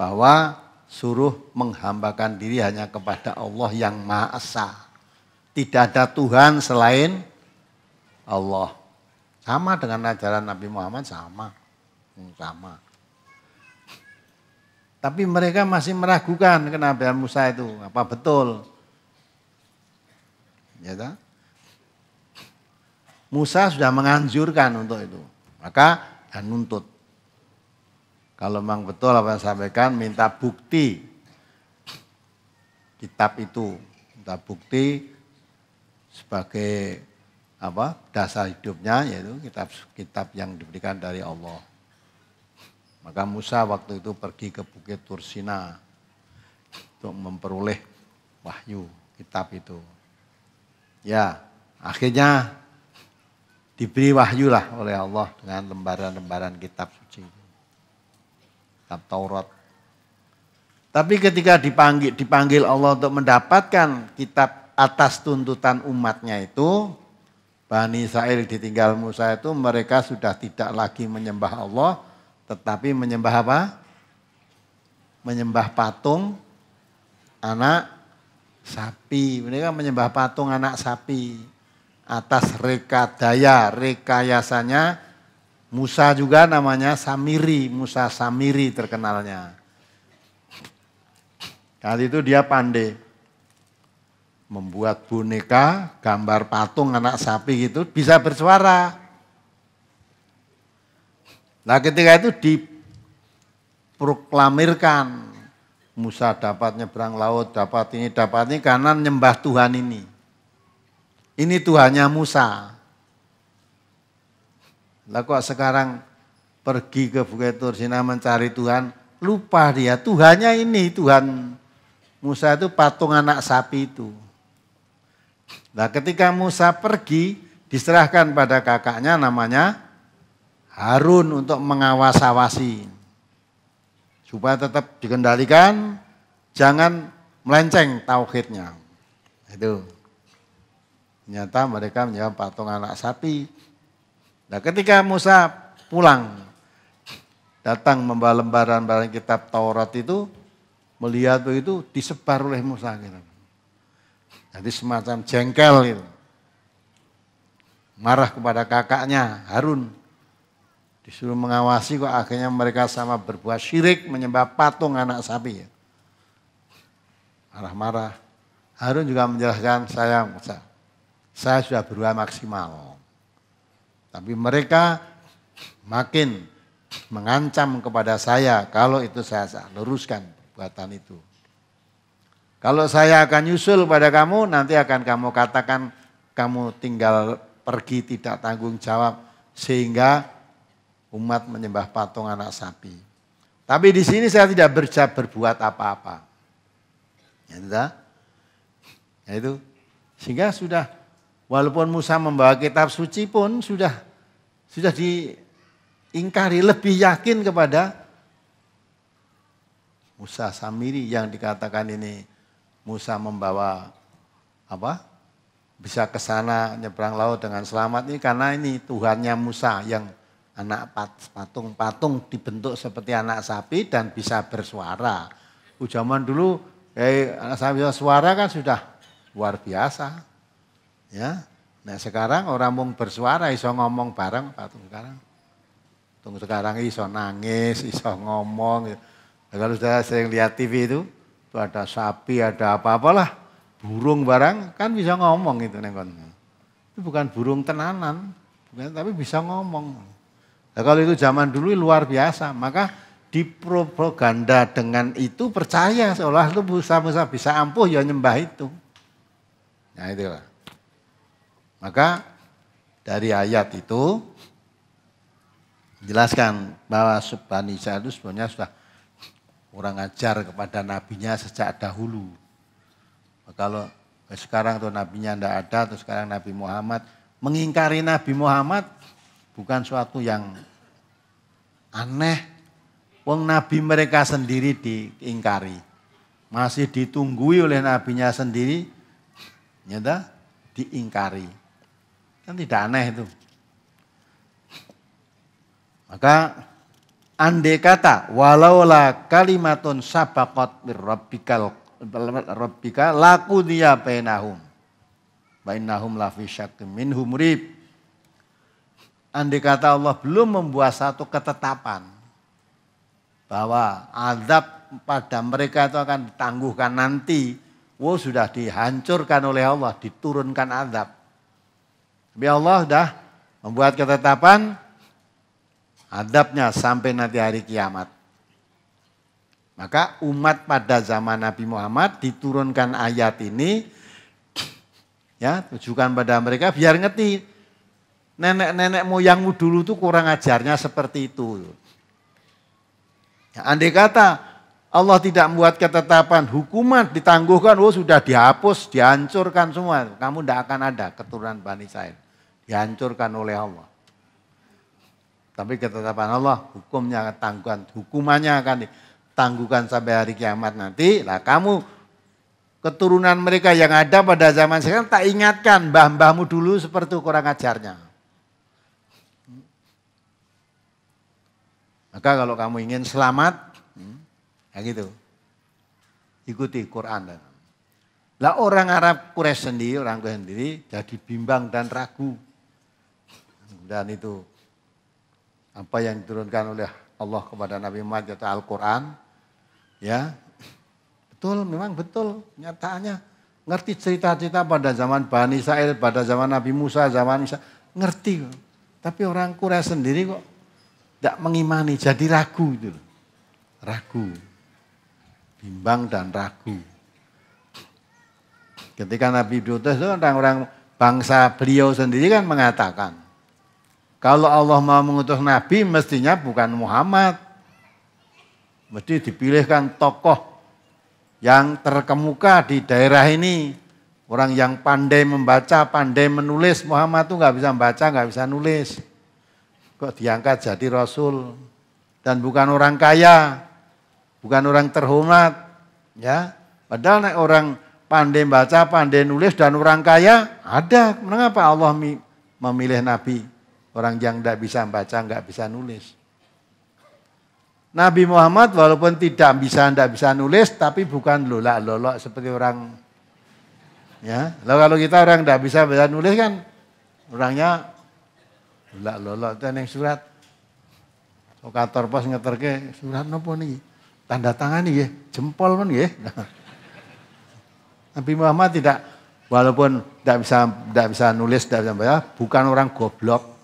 Speaker 1: bahwa suruh menghambakan diri hanya kepada Allah yang Maha Esa. Tidak ada Tuhan selain Allah. Sama dengan ajaran Nabi Muhammad sama. Hmm, sama. Tapi mereka masih meragukan kenabian Musa itu apa betul. Ya tak? Musa sudah menganjurkan untuk itu. Maka dan nuntut. Kalau memang betul apa yang sampaikan, minta bukti kitab itu. Minta bukti sebagai apa dasar hidupnya yaitu kitab-kitab yang diberikan dari Allah. Maka Musa waktu itu pergi ke Bukit Tursina untuk memperoleh wahyu kitab itu. Ya, akhirnya diberi wahyu lah oleh Allah dengan lembaran-lembaran kitab suci. Kitab Taurat. Tapi ketika dipanggil dipanggil Allah untuk mendapatkan kitab atas tuntutan umatnya itu Bani Israel ditinggal Musa itu mereka sudah tidak lagi menyembah Allah tetapi menyembah apa? Menyembah patung anak sapi. Mereka menyembah patung anak sapi atas reka daya, rekayasanya Musa juga namanya Samiri, Musa Samiri terkenalnya. Kali itu dia pandai membuat boneka, gambar patung anak sapi gitu bisa bersuara. Nah ketika itu diproklamirkan Musa dapat nyebrang laut, dapat ini, dapat ini karena nyembah Tuhan ini. Ini Tuhannya Musa. Lah kok sekarang pergi ke Bukit Tursina mencari Tuhan, lupa dia Tuhannya ini, Tuhan Musa itu patung anak sapi itu. Nah ketika Musa pergi diserahkan pada kakaknya namanya Harun untuk mengawas-awasi. Supaya tetap dikendalikan, jangan melenceng tauhidnya. Itu. Ternyata mereka menjawab patung anak sapi. Nah ketika Musa pulang, datang membawa lembaran-lembaran kitab Taurat itu, melihat itu disebar oleh Musa. Gitu. Jadi semacam jengkel itu. Marah kepada kakaknya Harun. Disuruh mengawasi kok akhirnya mereka sama berbuat syirik menyembah patung anak sapi. Marah-marah. Harun juga menjelaskan saya Saya sudah berubah maksimal. Tapi mereka makin mengancam kepada saya kalau itu saya luruskan perbuatan itu. Kalau saya akan nyusul pada kamu, nanti akan kamu katakan kamu tinggal pergi tidak tanggung jawab sehingga umat menyembah patung anak sapi. Tapi di sini saya tidak berjab berbuat apa-apa. Ya, ya itu. Sehingga sudah walaupun Musa membawa kitab suci pun sudah sudah diingkari lebih yakin kepada Musa Samiri yang dikatakan ini Musa membawa apa? Bisa ke sana nyebrang laut dengan selamat ini karena ini Tuhannya Musa yang anak patung-patung dibentuk seperti anak sapi dan bisa bersuara. Zaman dulu kayak eh, anak sapi suara kan sudah luar biasa. Ya. Nah sekarang orang mau bersuara iso ngomong bareng patung sekarang. Tunggu sekarang iso nangis, iso ngomong. Kalau sudah sering lihat TV itu, ada sapi, ada apa-apalah, burung barang kan bisa ngomong itu nengkon. Itu bukan burung tenanan, bukan, tapi bisa ngomong. Nah, kalau itu zaman dulu luar biasa, maka dipropaganda dengan itu percaya seolah itu bisa bisa bisa ampuh ya nyembah itu. Nah itulah. Maka dari ayat itu jelaskan bahwa subhanisa itu sebenarnya sudah kurang ajar kepada nabinya sejak dahulu. Kalau sekarang tuh nabinya tidak ada, terus sekarang Nabi Muhammad mengingkari Nabi Muhammad bukan suatu yang aneh. Wong Nabi mereka sendiri diingkari, masih ditunggui oleh nabinya sendiri, nyata diingkari. Kan tidak aneh itu. Maka Andai kata walaula kalimatun sabakot rabbikal rabbika laku dia bainahum. Bainahum lafi syakim minhum rib. Andai kata Allah belum membuat satu ketetapan bahwa azab pada mereka itu akan ditangguhkan nanti. Wo oh, sudah dihancurkan oleh Allah, diturunkan azab. Tapi Allah sudah membuat ketetapan Adabnya sampai nanti hari kiamat. Maka umat pada zaman Nabi Muhammad diturunkan ayat ini ya tujukan pada mereka biar ngerti nenek-nenek moyangmu dulu tuh kurang ajarnya seperti itu. Ya, andai kata Allah tidak membuat ketetapan hukuman ditangguhkan, oh sudah dihapus, dihancurkan semua. Kamu tidak akan ada keturunan Bani Said. Dihancurkan oleh Allah. Tapi ketetapan Allah hukumnya akan tangguhkan, hukumannya akan ditangguhkan sampai hari kiamat nanti. Lah kamu keturunan mereka yang ada pada zaman sekarang tak ingatkan mbah-mbahmu dulu seperti kurang ajarnya. Maka kalau kamu ingin selamat, ya gitu, ikuti Quran. Lah orang Arab Quraisy sendiri, orang Quraisy sendiri jadi bimbang dan ragu. Dan itu apa yang diturunkan oleh Allah kepada Nabi Muhammad yaitu Al-Quran. Ya, betul, memang betul nyataannya. Ngerti cerita-cerita pada zaman Bani Israel, pada zaman Nabi Musa, zaman Isa. Ngerti kok. Tapi orang Quraisy sendiri kok tidak mengimani, jadi ragu itu. Ragu. Bimbang dan ragu. Ketika Nabi diutus itu kan orang-orang bangsa beliau sendiri kan mengatakan, kalau Allah mau mengutus nabi mestinya bukan Muhammad. Mesti dipilihkan tokoh yang terkemuka di daerah ini. Orang yang pandai membaca, pandai menulis. Muhammad tuh nggak bisa membaca, nggak bisa nulis. Kok diangkat jadi rasul? Dan bukan orang kaya, bukan orang terhormat, ya. Padahal nek orang pandai baca, pandai nulis dan orang kaya ada. Mengapa Allah memilih nabi? Orang yang tidak bisa baca, nggak bisa nulis. Nabi Muhammad walaupun tidak bisa, tidak bisa nulis, tapi bukan lola lolok seperti orang. Ya, lalu kalau kita orang tidak bisa baca nulis kan, orangnya lola lolok itu yang surat. So, kantor pos ngeterke surat nopo nih, tanda tangan nih jempol pun ya. Nabi Muhammad tidak, walaupun tidak bisa, tidak bisa nulis, tidak bisa baca, bukan orang goblok,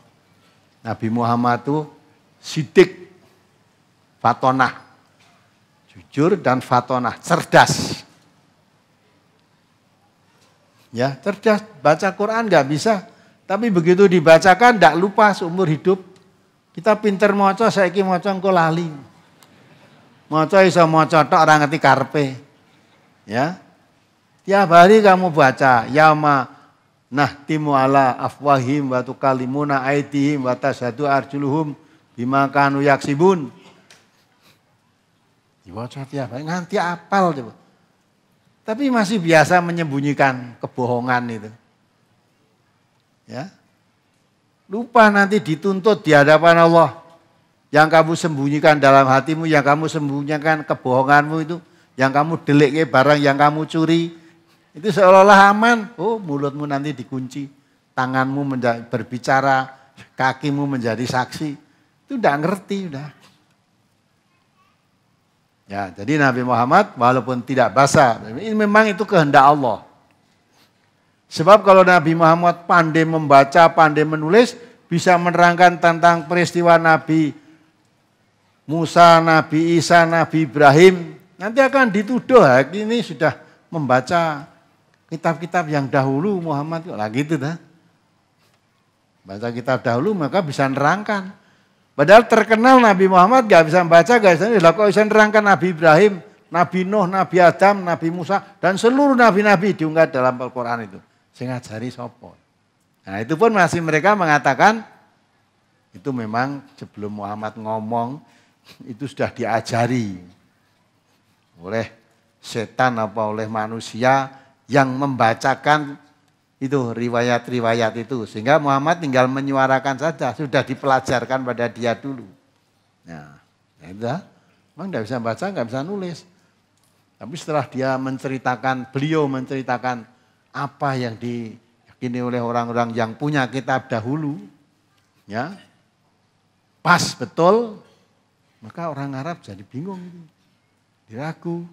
Speaker 1: Nabi Muhammad itu sidik, fatonah. Jujur dan fatonah, cerdas. Ya, cerdas. Baca Quran nggak bisa, tapi begitu dibacakan nggak lupa seumur hidup. Kita pinter moco, saya ki moco engkau lali. Moco iso moco tak orang ngerti karpe. Ya, tiap hari kamu baca, ya ma nahtimu ala afwahim wa tukalimuna aitihim wa tasadu arjuluhum bima kanu yaksibun. Diwaca tiap hari nganti apal coba. Tapi masih biasa menyembunyikan kebohongan itu. Ya. Lupa nanti dituntut di hadapan Allah. Yang kamu sembunyikan dalam hatimu, yang kamu sembunyikan kebohonganmu itu, yang kamu delik barang yang kamu curi, itu seolah-olah aman. Oh mulutmu nanti dikunci. Tanganmu berbicara. Kakimu menjadi saksi. Itu udah ngerti udah. Ya, jadi Nabi Muhammad walaupun tidak basah, ini memang itu kehendak Allah. Sebab kalau Nabi Muhammad pandai membaca, pandai menulis, bisa menerangkan tentang peristiwa Nabi Musa, Nabi Isa, Nabi Ibrahim, nanti akan dituduh ini sudah membaca kitab-kitab yang dahulu Muhammad kok lagi itu dah. Baca kitab dahulu maka bisa nerangkan. Padahal terkenal Nabi Muhammad gak bisa baca guys, ini lah kok bisa nerangkan Nabi Ibrahim, Nabi Nuh, Nabi Adam, Nabi Musa dan seluruh nabi-nabi diunggah dalam Al-Qur'an itu. Sehingga jari sopon. Nah, itu pun masih mereka mengatakan itu memang sebelum Muhammad ngomong itu sudah diajari oleh setan apa oleh manusia yang membacakan itu riwayat-riwayat itu sehingga Muhammad tinggal menyuarakan saja sudah dipelajarkan pada dia dulu. Nah, ya itu memang tidak bisa baca, nggak bisa nulis. Tapi setelah dia menceritakan, beliau menceritakan apa yang diyakini oleh orang-orang yang punya kitab dahulu, ya pas betul, maka orang Arab jadi bingung, diragu.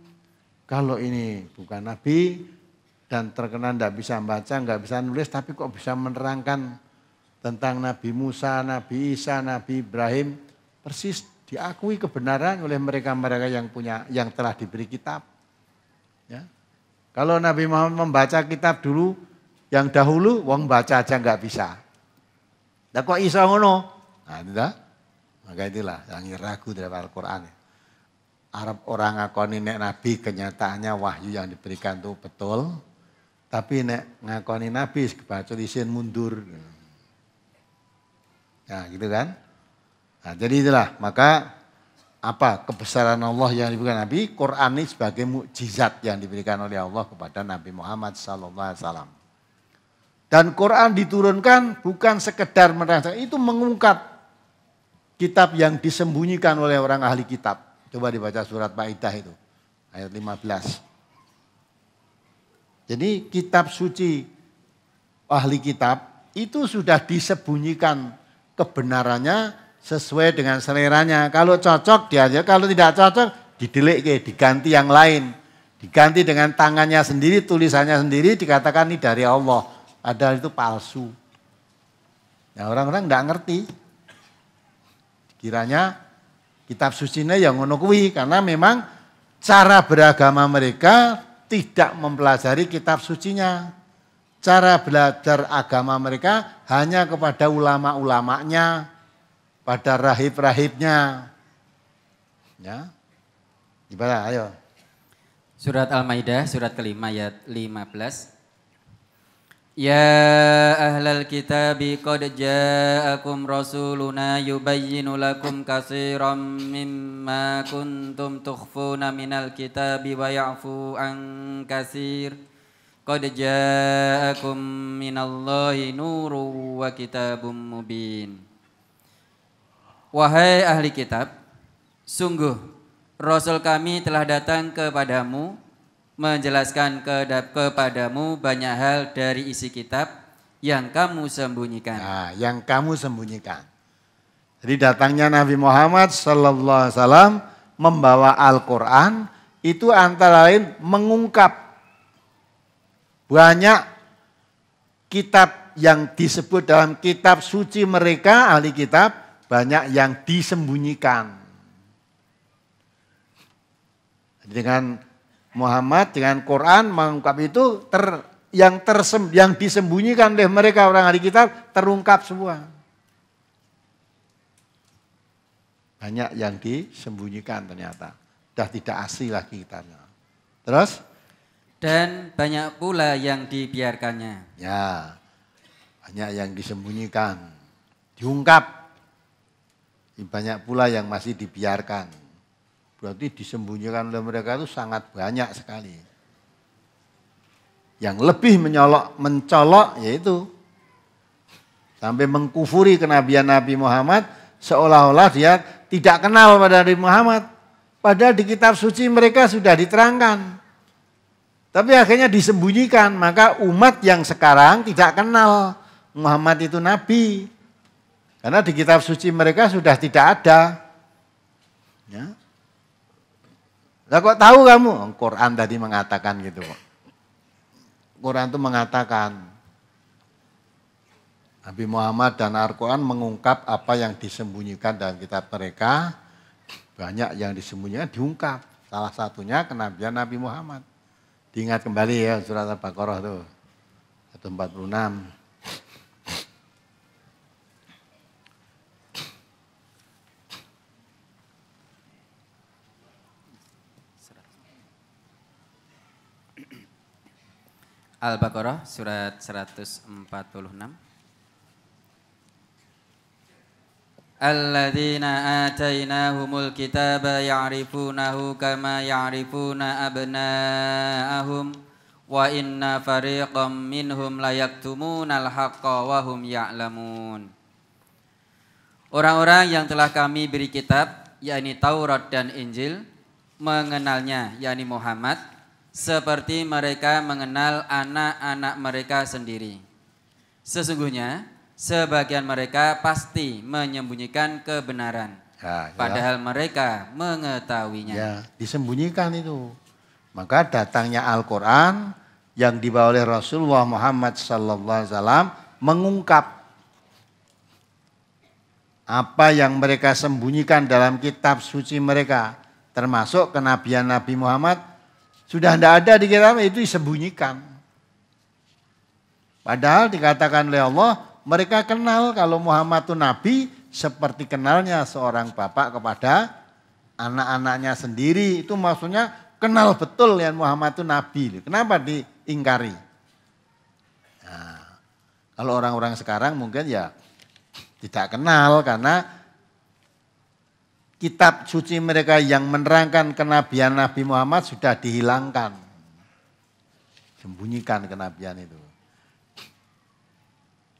Speaker 1: Kalau ini bukan Nabi, dan terkena tidak bisa membaca nggak bisa nulis, tapi kok bisa menerangkan tentang Nabi Musa, Nabi Isa, Nabi Ibrahim, persis diakui kebenaran oleh mereka-mereka yang punya, yang telah diberi kitab. Ya. Kalau Nabi Muhammad membaca kitab dulu, yang dahulu, wong baca aja nggak bisa. Nah kok iso ngono? Nah, tidak. Maka itulah yang ragu dari Al-Quran. Arab orang ngakoni nek Nabi kenyataannya wahyu yang diberikan itu betul, tapi nek ngakoni Nabi kebacut isin mundur. Nah gitu kan. Nah, jadi itulah maka apa kebesaran Allah yang diberikan Nabi, Quran ini sebagai mukjizat yang diberikan oleh Allah kepada Nabi Muhammad SAW. Dan Quran diturunkan bukan sekedar merasa itu mengungkap kitab yang disembunyikan oleh orang ahli kitab. Coba dibaca surat Ma'idah itu, ayat 15. Jadi kitab suci ahli kitab itu sudah disembunyikan kebenarannya sesuai dengan seleranya. Kalau cocok dia kalau tidak cocok didelik ke, diganti yang lain. Diganti dengan tangannya sendiri, tulisannya sendiri dikatakan ini dari Allah. Ada itu palsu. Nah orang-orang tidak ngerti. Kiranya kitab suci ini yang ngono karena memang cara beragama mereka tidak mempelajari kitab sucinya. Cara belajar agama mereka hanya kepada ulama-ulamanya, pada rahib-rahibnya.
Speaker 2: Ya. Gimana, ayo. Surat Al-Maidah, surat kelima ayat 15. Ya ahlal kitabi qad ja'akum rasuluna yubayyinu lakum kasiran mimma kuntum tukhfuna minal kitabi wa ya'fu kasir qad ja'akum minallahi nuru wa Wahai ahli kitab sungguh rasul kami telah datang kepadamu menjelaskan kepadamu banyak hal dari isi kitab yang kamu sembunyikan. Nah, yang kamu
Speaker 1: sembunyikan. Jadi datangnya Nabi Muhammad Sallallahu Alaihi Wasallam membawa Al-Quran itu antara lain mengungkap banyak kitab yang disebut dalam kitab suci mereka ahli kitab banyak yang disembunyikan. Dengan Muhammad dengan Quran mengungkap itu ter, yang tersem, yang disembunyikan oleh mereka orang ahli kitab terungkap semua. Banyak
Speaker 2: yang disembunyikan ternyata.
Speaker 1: Sudah tidak asli lagi kita.
Speaker 2: Terus? Dan banyak pula yang dibiarkannya. Ya, banyak
Speaker 1: yang disembunyikan, diungkap. Banyak pula yang masih dibiarkan. Berarti disembunyikan oleh mereka itu sangat banyak sekali. Yang lebih menyolok, mencolok yaitu sampai mengkufuri kenabian Nabi Muhammad seolah-olah dia tidak kenal pada Nabi Muhammad. Padahal di kitab suci mereka sudah diterangkan. Tapi akhirnya disembunyikan, maka umat yang sekarang tidak kenal Muhammad itu nabi. Karena di kitab suci mereka sudah tidak ada. Ya. Lah kok tahu kamu? Oh, Quran tadi mengatakan gitu kok. Quran itu mengatakan Nabi Muhammad dan Al-Quran mengungkap apa yang disembunyikan dalam kitab mereka. Banyak yang disembunyikan diungkap. Salah satunya kenabian Nabi Muhammad. Diingat kembali ya surat Al-Baqarah itu. 146.
Speaker 2: Al-Baqarah surat 146. Alladzina atainahumul kitaba ya'rifunahu kama ya'rifuna abna'ahum wa inna fariqam minhum layaktumunal haqqa wa hum ya'lamun. Orang-orang yang telah kami beri kitab yakni Taurat dan Injil mengenalnya yakni Muhammad seperti mereka mengenal anak-anak mereka sendiri. Sesungguhnya, sebagian mereka pasti menyembunyikan kebenaran,
Speaker 1: ya, padahal
Speaker 2: ya. mereka mengetahuinya. Ya,
Speaker 1: disembunyikan itu. Maka datangnya Al-Quran yang dibawa oleh Rasulullah Muhammad SAW mengungkap apa yang mereka sembunyikan dalam kitab suci mereka, termasuk kenabian Nabi Muhammad sudah tidak ada di kitab itu disembunyikan. Padahal dikatakan oleh Allah, mereka kenal kalau Muhammad itu nabi seperti kenalnya seorang bapak kepada anak-anaknya sendiri. Itu maksudnya kenal betul yang Muhammad itu nabi. Kenapa diingkari? Nah, kalau orang-orang sekarang mungkin ya tidak kenal karena kitab suci mereka yang menerangkan kenabian Nabi Muhammad sudah dihilangkan. Sembunyikan kenabian itu.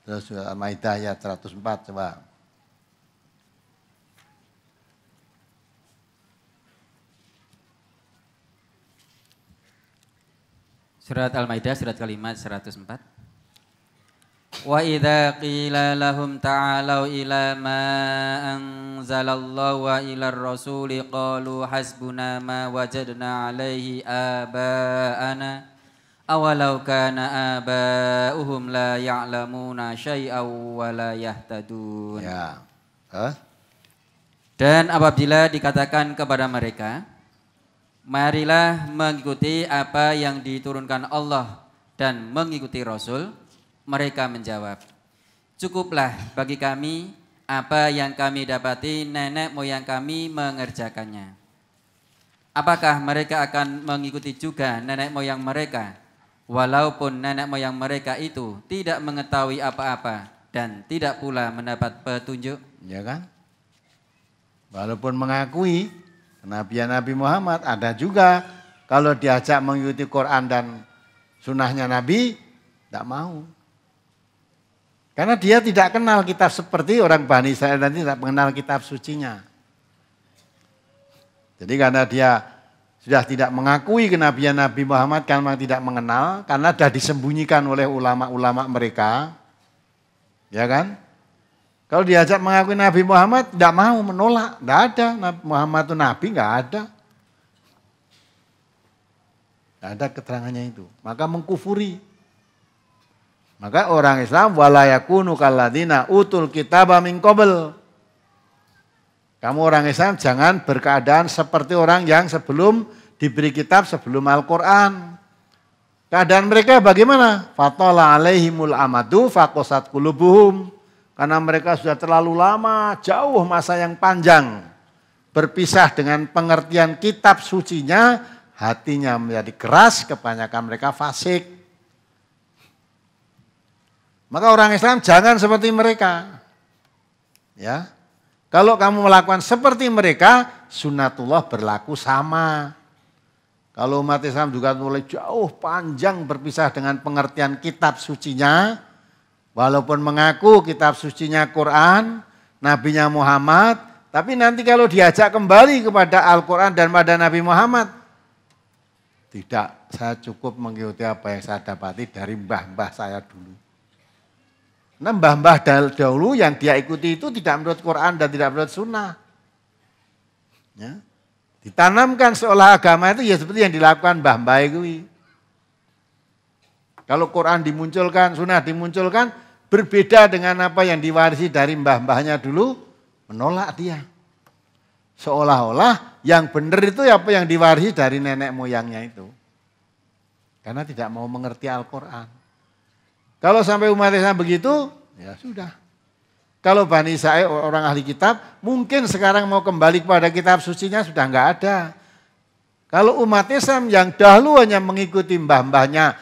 Speaker 1: Terus eh, Al-Maidah ayat 104 coba.
Speaker 2: Surat Al-Maidah surat kalimat 104. وإذا قيل لهم تعالوا إلى ما أنزل الله وإلى الرسول قالوا حسبنا ما وجدنا عليه آباءنا أولو كان آباؤهم لا يعلمون شيئا ولا يهتدون ya. huh? Dan apabila dikatakan kepada mereka Marilah mengikuti apa yang diturunkan Allah dan mengikuti Rasul mereka menjawab, cukuplah bagi kami apa yang kami dapati nenek moyang kami mengerjakannya. Apakah mereka akan mengikuti juga nenek moyang mereka, walaupun nenek moyang mereka itu tidak mengetahui apa-apa dan tidak pula mendapat petunjuk? Ya kan? Walaupun
Speaker 1: mengakui kenabian Nabi Muhammad ada juga kalau diajak mengikuti Quran dan sunnahnya Nabi, tidak mau. Karena dia tidak kenal kitab seperti orang Bani Israel nanti tidak mengenal kitab sucinya. Jadi karena dia sudah tidak mengakui kenabian Nabi Muhammad karena tidak mengenal, karena sudah disembunyikan oleh ulama-ulama mereka, ya kan? Kalau diajak mengakui Nabi Muhammad, tidak mau menolak, tidak ada Muhammad itu Nabi, nggak ada. Tidak ada keterangannya itu. Maka mengkufuri maka orang Islam walayakunu kaladina utul kitabah min kobel. Kamu orang Islam jangan berkeadaan seperti orang yang sebelum diberi kitab sebelum Al-Qur'an. Keadaan mereka bagaimana? Fatola alaihimul amadu fakosat kulubuhum. Karena mereka sudah terlalu lama, jauh masa yang panjang. Berpisah dengan pengertian kitab sucinya, hatinya menjadi keras, kebanyakan mereka fasik. Maka orang Islam jangan seperti mereka. Ya. Kalau kamu melakukan seperti mereka, sunatullah berlaku sama. Kalau umat Islam juga mulai jauh panjang berpisah dengan pengertian kitab sucinya, walaupun mengaku kitab sucinya Quran, nabinya Muhammad, tapi nanti kalau diajak kembali kepada Al-Quran dan pada Nabi Muhammad, tidak, saya cukup mengikuti apa yang saya dapati dari mbah-mbah saya dulu. Nah mbah-mbah dahulu yang dia ikuti itu tidak menurut Quran dan tidak menurut sunnah. Ya. Ditanamkan seolah agama itu ya seperti yang dilakukan mbah-mbah itu. Kalau Quran dimunculkan, sunnah dimunculkan, berbeda dengan apa yang diwarisi dari mbah-mbahnya dulu, menolak dia. Seolah-olah yang benar itu apa yang diwarisi dari nenek moyangnya itu. Karena tidak mau mengerti Al-Quran. Kalau sampai umat Islam begitu, ya sudah. Kalau Bani Israel orang ahli kitab, mungkin sekarang mau kembali kepada kitab sucinya sudah enggak ada. Kalau umat Islam yang dahulu hanya mengikuti mbah-mbahnya,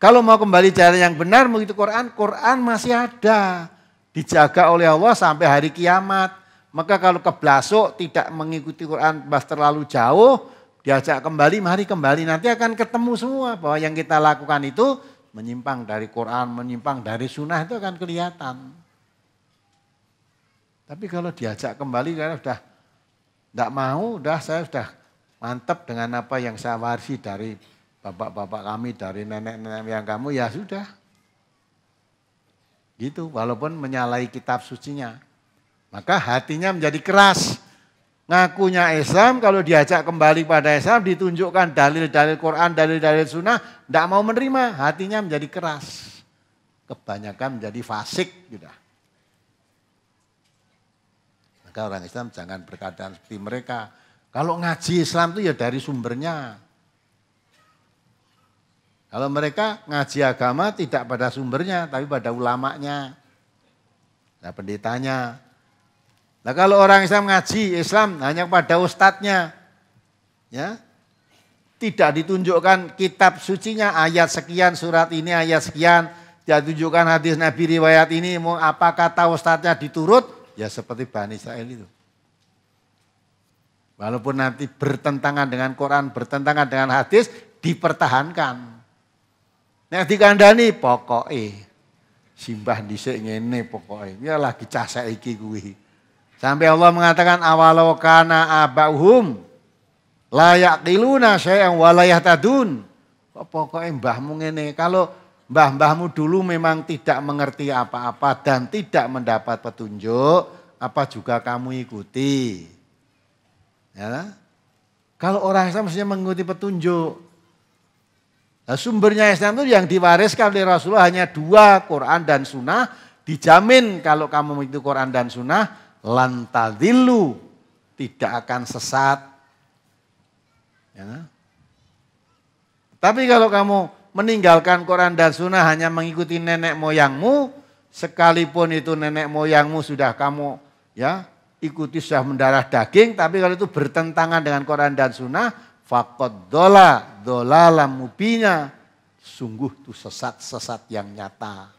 Speaker 1: kalau mau kembali cara yang benar mengikuti Quran, Quran masih ada. Dijaga oleh Allah sampai hari kiamat. Maka kalau keblasok tidak mengikuti Quran bahas terlalu jauh, diajak kembali, mari kembali. Nanti akan ketemu semua bahwa yang kita lakukan itu menyimpang dari Quran, menyimpang dari sunnah itu akan kelihatan. Tapi kalau diajak kembali karena sudah tidak mau, sudah saya sudah mantap dengan apa yang saya warisi dari bapak-bapak kami, dari nenek-nenek yang kamu, ya sudah. Gitu, walaupun menyalahi kitab sucinya. Maka hatinya menjadi keras ngakunya Islam, kalau diajak kembali pada Islam, ditunjukkan dalil-dalil Quran, dalil-dalil sunnah, tidak mau menerima, hatinya menjadi keras. Kebanyakan menjadi fasik. Gitu. Maka orang Islam jangan berkata seperti mereka. Kalau ngaji Islam itu ya dari sumbernya. Kalau mereka ngaji agama tidak pada sumbernya, tapi pada ulamanya. Nah pendetanya, Nah kalau orang Islam ngaji Islam hanya pada ustadznya, ya tidak ditunjukkan kitab sucinya ayat sekian surat ini ayat sekian tidak ditunjukkan hadis Nabi riwayat ini mau apa kata ustadznya diturut ya seperti Bani Israel itu. Walaupun nanti bertentangan dengan Quran, bertentangan dengan hadis, dipertahankan. Nek dikandani pokoke simbah dhisik ngene pokoke. Ya lagi cah iki kuwi. Sampai Allah mengatakan awalau abahum layak tiluna saya yang walayah tadun. Pokoknya mbahmu ini kalau mbah-mbahmu dulu memang tidak mengerti apa-apa dan tidak mendapat petunjuk, apa juga kamu ikuti. Ya. Kalau orang Islam mestinya mengikuti petunjuk. Nah, sumbernya Islam itu yang diwariskan oleh Rasulullah hanya dua, Quran dan Sunnah. Dijamin kalau kamu mengikuti Quran dan Sunnah, lantadilu tidak akan sesat. Ya. Tapi kalau kamu meninggalkan Quran dan Sunnah hanya mengikuti nenek moyangmu, sekalipun itu nenek moyangmu sudah kamu ya ikuti sudah mendarah daging, tapi kalau itu bertentangan dengan Quran dan Sunnah, fakot dola, dola sungguh tuh sesat-sesat yang nyata.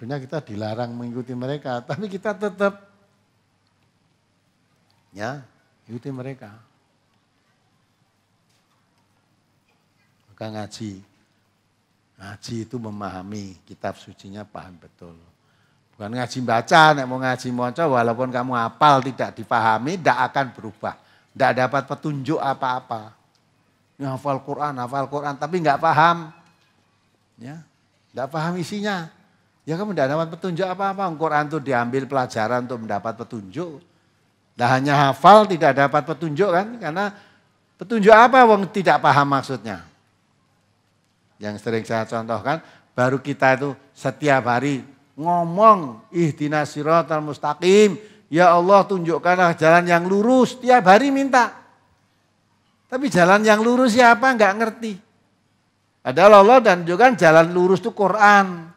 Speaker 1: Sebenarnya kita dilarang mengikuti mereka, tapi kita tetap ya ikuti mereka. Maka ngaji, ngaji itu memahami kitab sucinya paham betul. Bukan ngaji baca, nek mau ngaji moco walaupun kamu hafal tidak dipahami, tidak akan berubah. Tidak dapat petunjuk apa-apa. Ini hafal Quran, hafal Quran, tapi nggak paham. Ya, nggak paham isinya. Ya kamu tidak dapat petunjuk apa-apa. ukuran quran itu diambil pelajaran untuk mendapat petunjuk. Tidak hanya hafal tidak dapat petunjuk kan. Karena petunjuk apa wong tidak paham maksudnya. Yang sering saya contohkan, baru kita itu setiap hari ngomong ihdina siratal mustaqim. Ya Allah tunjukkanlah jalan yang lurus. Setiap hari minta. Tapi jalan yang lurus siapa enggak ngerti. Ada Allah dan juga kan jalan lurus itu Quran.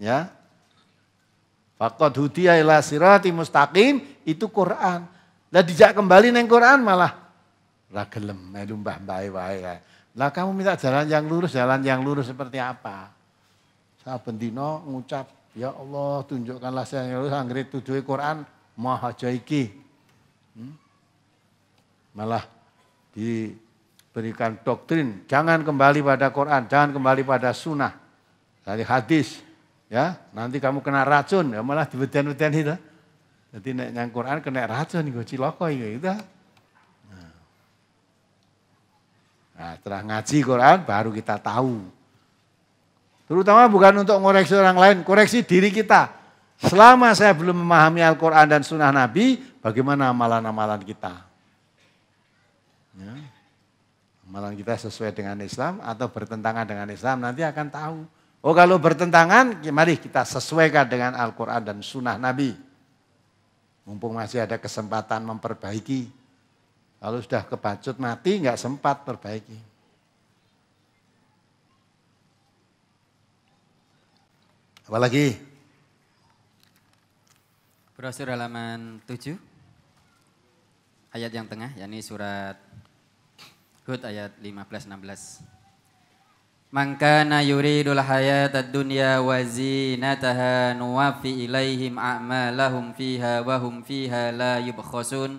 Speaker 1: Ya. fakot hudiya ila sirati mustaqim itu Quran. Lah dijak kembali neng Quran malah ra gelem melu mbah baik wae Lah kamu minta jalan yang lurus, jalan yang lurus seperti apa? Saben dina ngucap, ya Allah tunjukkanlah saya yang lurus anggere tujuhe Quran maha jaiki. Hmm? Malah diberikan doktrin, jangan kembali pada Quran, jangan kembali pada sunnah. Dari hadis, Ya, nanti kamu kena racun, ya malah dibeten-beten itu. Jadi nek yang Quran kena racun gue ciloko iki gitu. Nah. nah, setelah ngaji Quran baru kita tahu. Terutama bukan untuk ngoreksi orang lain, koreksi diri kita. Selama saya belum memahami Al-Quran dan Sunnah Nabi, bagaimana amalan-amalan kita? Ya. Amalan kita sesuai dengan Islam atau bertentangan dengan Islam, nanti akan tahu. Oh kalau bertentangan, ya mari kita sesuaikan dengan Al-Quran dan sunnah Nabi. Mumpung masih ada kesempatan memperbaiki. Kalau sudah kebacut mati, nggak sempat perbaiki.
Speaker 2: Apalagi? Brosur halaman 7. Ayat yang tengah, yakni surat Hud ayat 15-16. Man kana yuridul hayata dunya wa zinataha nuwafi ilaihim a'malahum fiha wa hum fiha la yubkhasun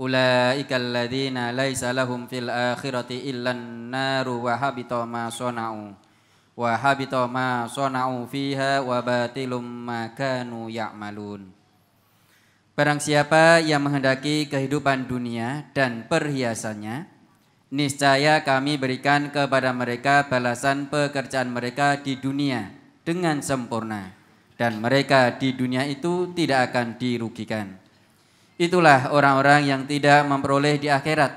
Speaker 2: ulaika alladhina laysa lahum fil akhirati illan naru wa habita ma sana'u wa habita ma sana'u fiha wa batilum ma kanu ya'malun Barang siapa yang menghendaki kehidupan dunia dan perhiasannya, niscaya kami berikan kepada mereka balasan pekerjaan mereka di dunia dengan sempurna dan mereka di dunia itu tidak akan dirugikan. Itulah orang-orang yang tidak memperoleh di akhirat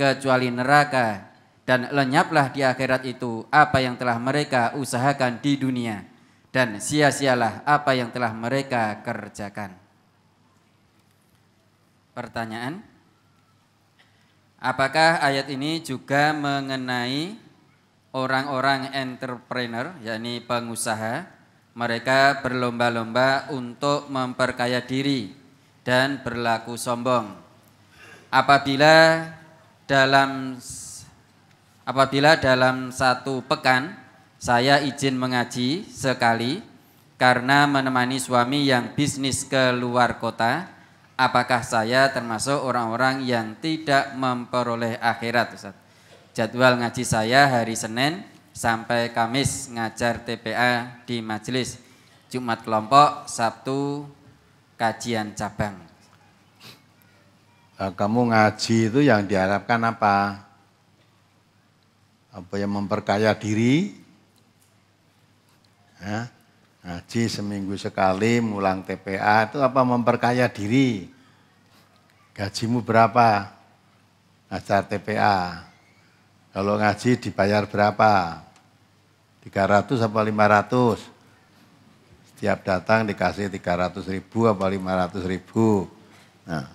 Speaker 2: kecuali neraka dan lenyaplah di akhirat itu apa yang telah mereka usahakan di dunia dan sia-sialah apa yang telah mereka kerjakan. Pertanyaan? Apakah ayat ini juga mengenai orang-orang entrepreneur, yakni pengusaha? Mereka berlomba-lomba untuk memperkaya diri dan berlaku sombong. Apabila dalam apabila dalam satu pekan saya izin mengaji sekali karena menemani suami yang bisnis ke luar kota, apakah saya termasuk orang-orang yang tidak memperoleh akhirat Ustaz? Jadwal ngaji saya hari Senin sampai Kamis ngajar TPA di majelis Jumat kelompok, Sabtu kajian cabang.
Speaker 1: Eh, kamu ngaji itu yang diharapkan apa? Apa yang memperkaya diri? Ya Haji seminggu sekali mulang TPA itu apa memperkaya diri. Gajimu berapa? Ngajar TPA. Kalau ngaji dibayar berapa? 300 apa 500? Setiap datang dikasih 300 ribu apa 500 ribu. Nah,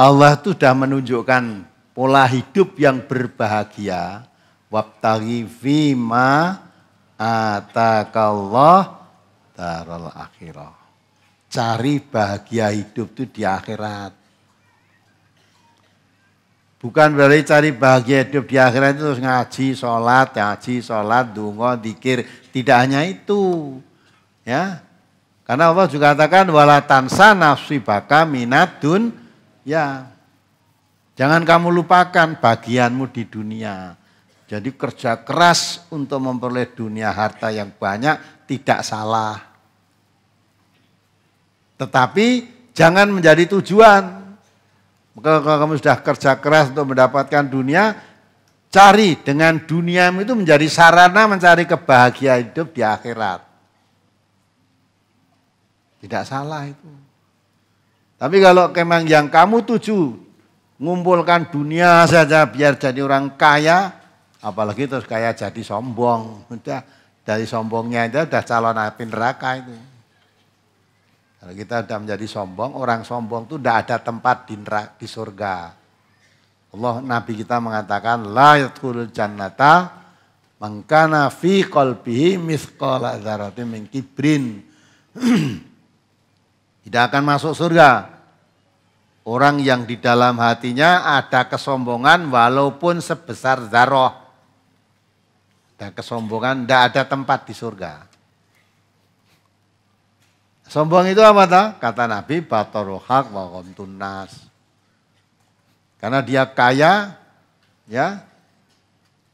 Speaker 1: Allah itu sudah menunjukkan pola hidup yang berbahagia. waptagi fima Atakallah darul akhirah. Cari bahagia hidup itu di akhirat. Bukan berarti cari bahagia hidup di akhirat itu terus ngaji, sholat, ngaji, sholat, dungo, dikir. Tidak hanya itu. Ya, karena Allah juga katakan wala tansa nafsibaka minadun ya. Jangan kamu lupakan bagianmu di dunia. Jadi kerja keras untuk memperoleh dunia harta yang banyak tidak salah. Tetapi jangan menjadi tujuan. Kalau kamu sudah kerja keras untuk mendapatkan dunia, cari dengan dunia itu menjadi sarana mencari kebahagiaan hidup di akhirat. Tidak salah itu. Tapi kalau memang yang kamu tuju, ngumpulkan dunia saja biar jadi orang kaya, Apalagi terus kayak jadi sombong. Udah dari sombongnya itu udah calon api neraka itu. Kalau kita udah menjadi sombong, orang sombong itu udah ada tempat di neraka, di surga. Allah Nabi kita mengatakan la yadkhulul jannata mangkana fi qalbihi mithqala dzarratin min kibrin. Tidak akan masuk surga orang yang di dalam hatinya ada kesombongan walaupun sebesar zaroh. Dan kesombongan tidak ada tempat di surga. Sombong itu apa tak? Kata Nabi, batorohak wa tunas. Karena dia kaya, ya,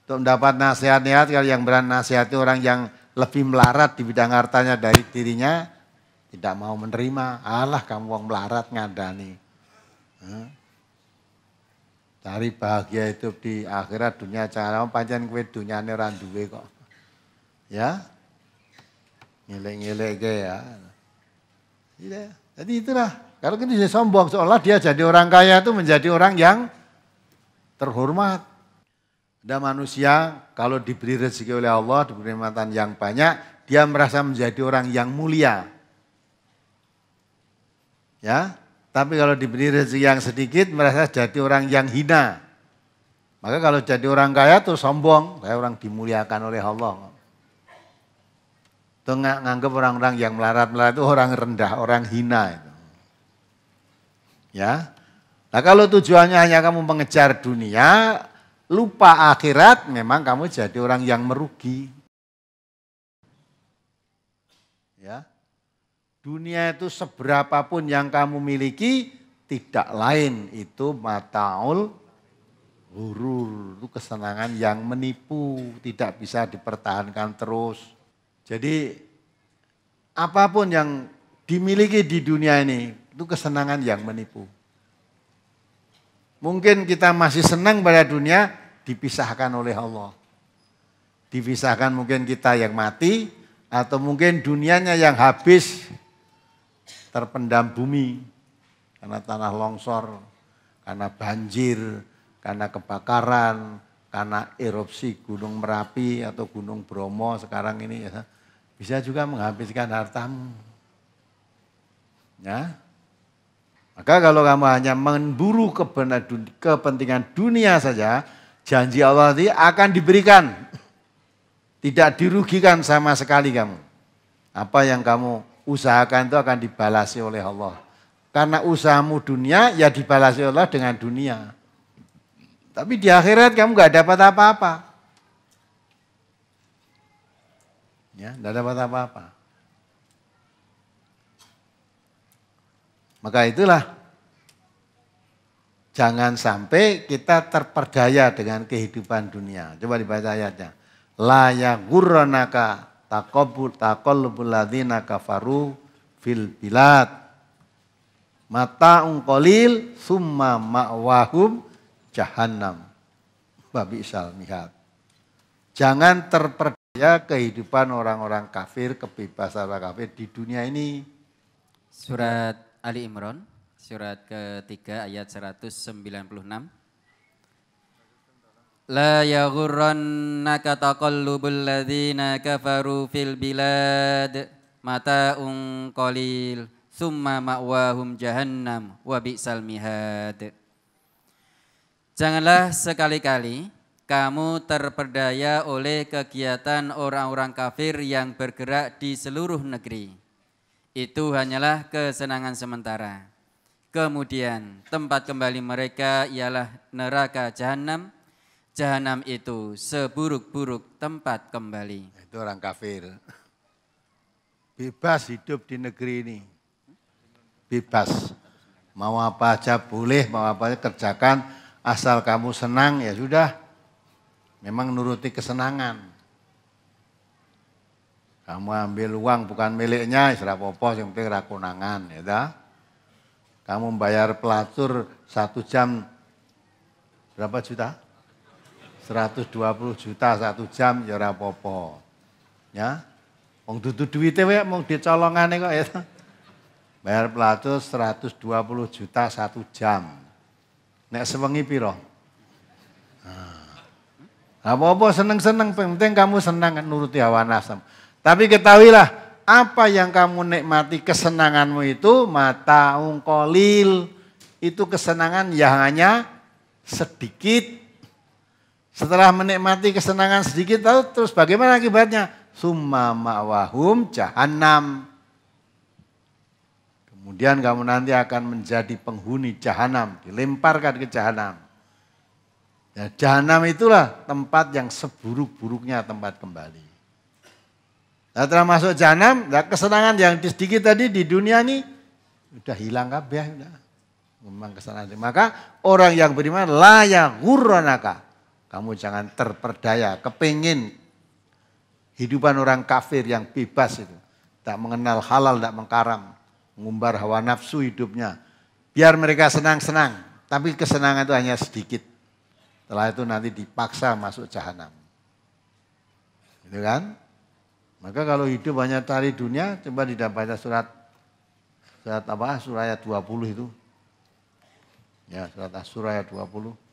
Speaker 1: untuk mendapat nasihat-nasihat, kalau yang berani nasihati orang yang lebih melarat di bidang hartanya dari dirinya, tidak mau menerima, Allah kamu wong melarat ngadani. Hmm. Cari bahagia itu di akhirat dunia cara pancen kue dunia ora randuwe kok. Ya. ngilek-ngilek ya. Iya. Jadi itulah. Kalau kita sombong seolah dia jadi orang kaya itu menjadi orang yang terhormat. Ada manusia kalau diberi rezeki oleh Allah, diberi nikmatan yang banyak, dia merasa menjadi orang yang mulia. Ya, tapi kalau diberi rezeki yang sedikit merasa jadi orang yang hina. Maka kalau jadi orang kaya tuh sombong, saya orang dimuliakan oleh Allah. Itu nggak nganggap orang-orang yang melarat-melarat itu orang rendah, orang hina itu. Ya. Nah, kalau tujuannya hanya kamu mengejar dunia, lupa akhirat, memang kamu jadi orang yang merugi. Dunia itu seberapapun yang kamu miliki tidak lain itu mataul hurur itu kesenangan yang menipu tidak bisa dipertahankan terus. Jadi apapun yang dimiliki di dunia ini itu kesenangan yang menipu. Mungkin kita masih senang pada dunia dipisahkan oleh Allah. Dipisahkan mungkin kita yang mati atau mungkin dunianya yang habis terpendam bumi karena tanah longsor, karena banjir, karena kebakaran, karena erupsi Gunung Merapi atau Gunung Bromo sekarang ini ya, bisa juga menghabiskan hartamu. Ya. Maka kalau kamu hanya memburu kepentingan dunia saja, janji Allah nanti akan diberikan. Tidak dirugikan sama sekali kamu. Apa yang kamu usahakan itu akan dibalasi oleh Allah. Karena usahamu dunia ya dibalasi oleh Allah dengan dunia. Tapi di akhirat kamu nggak dapat apa-apa. Ya, nggak dapat apa-apa. Maka itulah jangan sampai kita terperdaya dengan kehidupan dunia. Coba dibaca ayatnya. La yaghurranaka Takobur takol buladina kafaru fil bilad mata ungkolil summa ma'wahum jahannam babi salmihat jangan terpercaya kehidupan orang-orang kafir kebebasan orang kafir di dunia
Speaker 2: ini surat Ali Imran surat ketiga ayat 196 لا يغرنك taqallubul الذين kafaru fil bilad mata'un qalil summa ma'wahum jahannam wa bi'sal mihad. Janganlah sekali-kali kamu terperdaya oleh kegiatan orang-orang kafir yang bergerak di seluruh negeri. Itu hanyalah kesenangan sementara. Kemudian tempat kembali mereka ialah neraka jahanam Jahanam itu seburuk-buruk tempat kembali. Nah, itu orang kafir. Bebas hidup
Speaker 1: di negeri ini. Bebas. Mau apa aja boleh, mau apa aja kerjakan. Asal kamu senang ya sudah. Memang nuruti kesenangan. Kamu ambil uang bukan miliknya, istirahat popo yang penting rakunangan. Ya dah. Kamu membayar pelatur satu jam berapa juta? 120 juta satu jam ya ora apa-apa. Ya. Wong dudu duwite wae mung dicolongane kok ya. Bayar pelatus 120 juta satu jam. Nek sewengi piro? Nah, apa-apa seneng-seneng, penting kamu senang kan nuruti hawa nafsu. Tapi ketahuilah, apa yang kamu nikmati kesenanganmu itu mata ungkolil itu kesenangan yang hanya sedikit setelah menikmati kesenangan sedikit tahu terus bagaimana akibatnya? Summa ma'wahum jahanam Kemudian kamu nanti akan menjadi penghuni jahanam, dilemparkan ke jahanam. Ya, jahanam itulah tempat yang seburuk-buruknya tempat kembali. Nah, telah masuk jahanam, nah kesenangan yang sedikit tadi di dunia ini udah hilang kabeh, udah. Memang kesenangan. Maka orang yang beriman layak guranaka. Kamu jangan terperdaya, kepingin hidupan orang kafir yang bebas itu. Tak mengenal halal, tak mengkaram. Mengumbar hawa nafsu hidupnya. Biar mereka senang-senang. Tapi kesenangan itu hanya sedikit. Setelah itu nanti dipaksa masuk jahanam. Gitu kan? Maka kalau hidup hanya cari dunia, coba didapatnya surat surat apa? Surah ayat 20 itu. Ya, surat Surah ayat 20.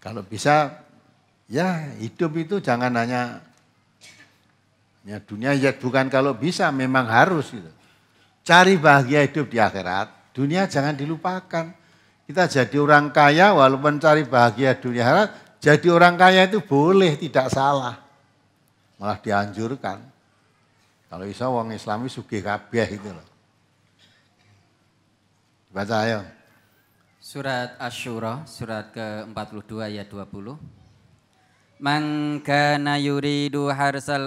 Speaker 1: Kalau bisa ya hidup itu jangan hanya ya dunia ya bukan kalau bisa memang harus gitu. Cari bahagia hidup di akhirat, dunia jangan dilupakan. Kita jadi orang kaya walaupun cari bahagia dunia akhirat, jadi orang kaya itu boleh tidak salah. Malah dianjurkan. Kalau bisa wong islami sugih kabeh gitu loh. Baca ayo.
Speaker 2: Surat Asyura, surat ke-42 ayat 20. Mangkana yuridu harsal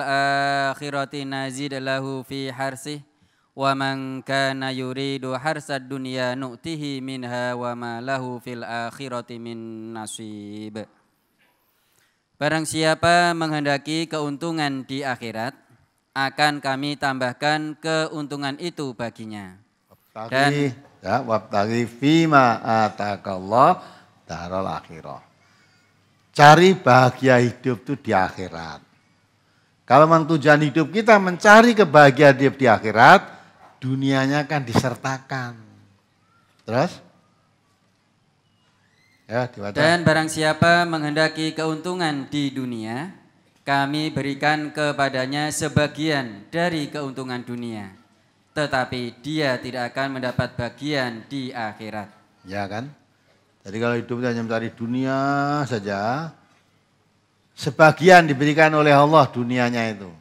Speaker 2: akhirati nazid lahu fi harsih wa mangkana yuridu harsad dunya nu'tihi minha wa ma lahu fil akhirati min nasib. Barang siapa menghendaki keuntungan di akhirat, akan kami tambahkan keuntungan itu baginya Tari,
Speaker 1: ya, wabtari fima atakallah darul akhirah. Cari bahagia hidup itu di akhirat. Kalau memang tujuan hidup kita mencari kebahagiaan hidup di akhirat, dunianya kan disertakan. Terus? Ya, diwadah. Dan
Speaker 2: barang siapa menghendaki keuntungan di dunia, kami berikan kepadanya sebagian dari keuntungan dunia tetapi dia tidak akan mendapat bagian di akhirat.
Speaker 1: Ya kan? Jadi kalau hidup hanya mencari dunia saja, sebagian diberikan oleh Allah dunianya itu.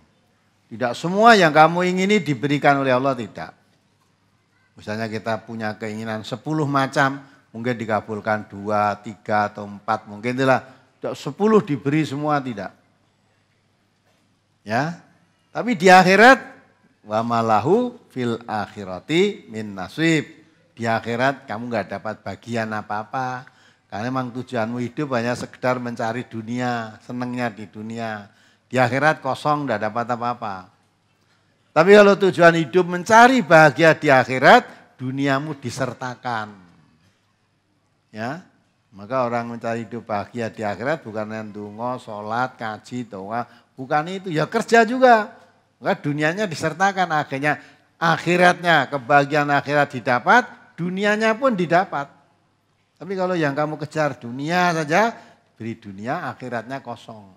Speaker 1: Tidak semua yang kamu ingini diberikan oleh Allah, tidak. Misalnya kita punya keinginan 10 macam, mungkin dikabulkan 2, 3, atau 4, mungkin itulah. Tidak 10 diberi semua, tidak. Ya, tapi di akhirat Wa malahu fil akhirati min nasib. Di akhirat kamu nggak dapat bagian apa-apa. Karena memang tujuanmu hidup hanya sekedar mencari dunia, senangnya di dunia. Di akhirat kosong, tidak dapat apa-apa. Tapi kalau tujuan hidup mencari bahagia di akhirat, duniamu disertakan. Ya, maka orang mencari hidup bahagia di akhirat bukan yang dungo, sholat, kaji, doa, bukan itu. Ya kerja juga. Maka dunianya disertakan akhirnya akhiratnya, kebahagiaan akhirat didapat, dunianya pun didapat. Tapi kalau yang kamu kejar dunia saja, beri dunia akhiratnya kosong.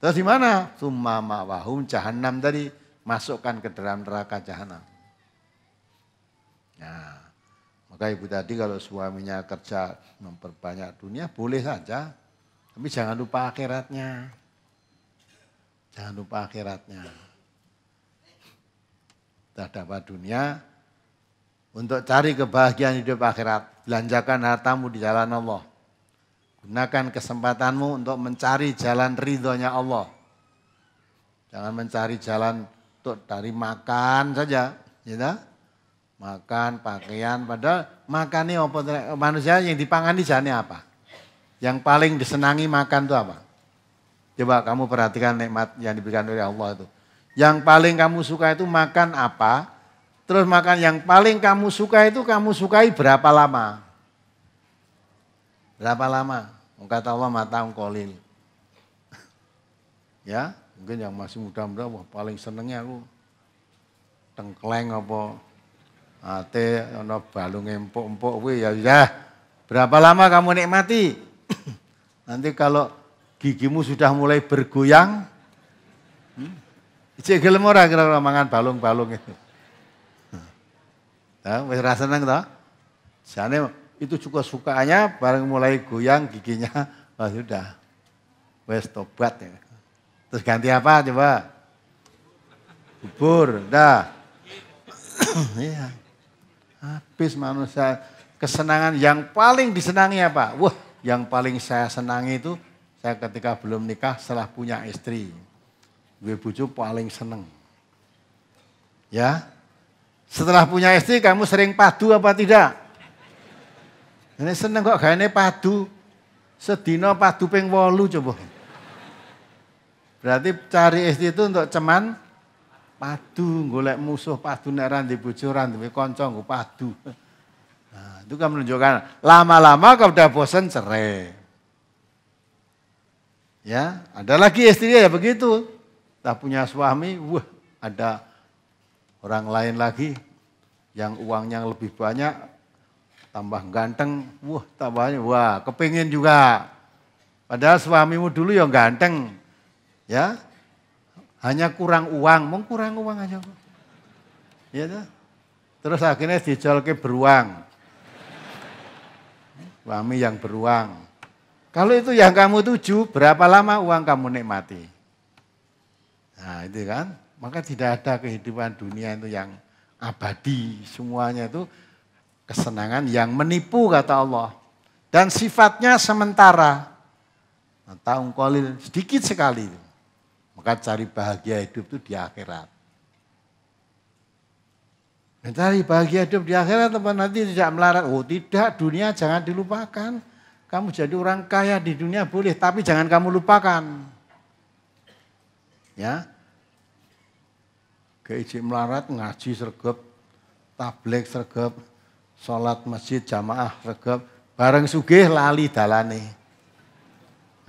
Speaker 1: Terus di mana? Summa mawahum jahanam tadi masukkan ke dalam neraka jahanam. Nah, maka ibu tadi kalau suaminya kerja memperbanyak dunia boleh saja, tapi jangan lupa akhiratnya. Jangan lupa akhiratnya. Sudah dapat dunia, untuk cari kebahagiaan hidup akhirat. Belanjakan hartamu di jalan Allah. Gunakan kesempatanmu untuk mencari jalan ridhonya Allah. Jangan mencari jalan untuk dari makan saja. Ya, makan, pakaian, padahal makannya apa, manusia yang dipangani jane apa? Yang paling disenangi makan itu apa? Coba kamu perhatikan nikmat yang diberikan oleh Allah itu. Yang paling kamu suka itu makan apa? Terus makan yang paling kamu suka itu kamu sukai berapa lama? Berapa lama? Kata Allah matang kolil. ya, mungkin yang masih muda-muda wah paling senengnya aku tengkleng apa ate ono balung empuk-empuk kuwi ya ya. Berapa lama kamu nikmati? Nanti kalau gigimu sudah mulai bergoyang. Hmm? Cek gelem ora kira-kira mangan balung-balung itu. Nah, wis seneng to. Jane itu juga sukanya bareng mulai goyang giginya, wah oh, sudah. Wes tobat ya. Terus ganti apa coba? Bubur, dah. Iya. Habis manusia kesenangan yang paling disenangi apa? Wah, yang paling saya senangi itu saya ketika belum nikah setelah punya istri, gue bucu paling seneng. Ya, setelah punya istri kamu sering padu apa tidak? Ini seneng kok ini padu. sedino padu ping wolu coba. Berarti cari istri itu untuk ceman padu, golek musuh padu neran di bujuran tapi Koncong gue padu. Nah, itu kan menunjukkan lama-lama kau udah bosan cerai. Ya, ada lagi istri ya begitu. Tak punya suami, wah ada orang lain lagi yang uangnya lebih banyak, tambah ganteng, wah tambahnya, wah kepingin juga. Padahal suamimu dulu yang ganteng, ya hanya kurang uang, mau kurang uang aja. Ya, terus akhirnya dijual beruang. Suami yang beruang. Kalau itu yang kamu tuju, berapa lama uang kamu nikmati? Nah itu kan, maka tidak ada kehidupan dunia itu yang abadi. Semuanya itu kesenangan yang menipu kata Allah. Dan sifatnya sementara. Nah, tahun kolil sedikit sekali. Maka cari bahagia hidup itu di akhirat. Mencari bahagia hidup di akhirat teman nanti tidak melarat. Oh tidak, dunia jangan dilupakan. Kamu jadi orang kaya di dunia boleh, tapi jangan kamu lupakan. Ya. Keijik melarat, ngaji sergap, tablik sergap, sholat masjid jamaah sergap, bareng sugih lali dalane.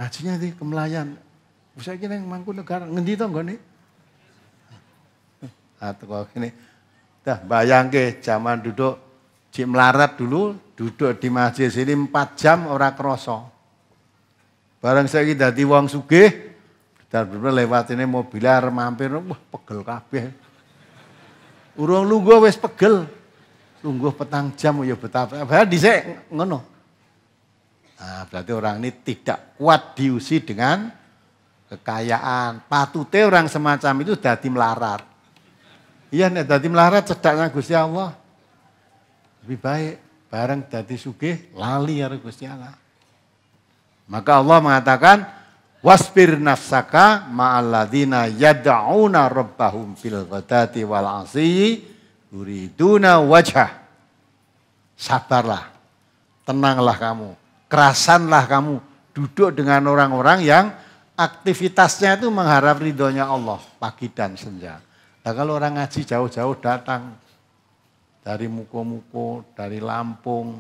Speaker 1: Ngajinya di kemelayan. Bisa kira yang mangku negara, ngendi gak nih? Ah, Atau kok ini, dah bayang bayangke zaman duduk Cik melarat dulu, duduk di masjid sini 4 jam orang kroso. Barang saya di wong sugih, dan bener lewat ini mobilar mampir, wah pegel kabeh. Urung lu gue wes pegel. Lungguh petang jam ya betapa. Padahal saya ngono. Nah, berarti orang ini tidak kuat diusi dengan kekayaan. Patute orang semacam itu dadi melarat. Iya nih, dadi melarat cedaknya Gusti Allah. Lebih baik bareng dadi sugih lali karo Gusti Allah. Maka Allah mengatakan wasbir nafsaka ma'alladzina yad'una rabbahum fil ghadati wal asyi yuriduna wajah. Sabarlah. Tenanglah kamu. Kerasanlah kamu duduk dengan orang-orang yang aktivitasnya itu mengharap ridhonya Allah pagi dan senja. Nah, kalau orang ngaji jauh-jauh datang dari Muko-Muko, dari Lampung,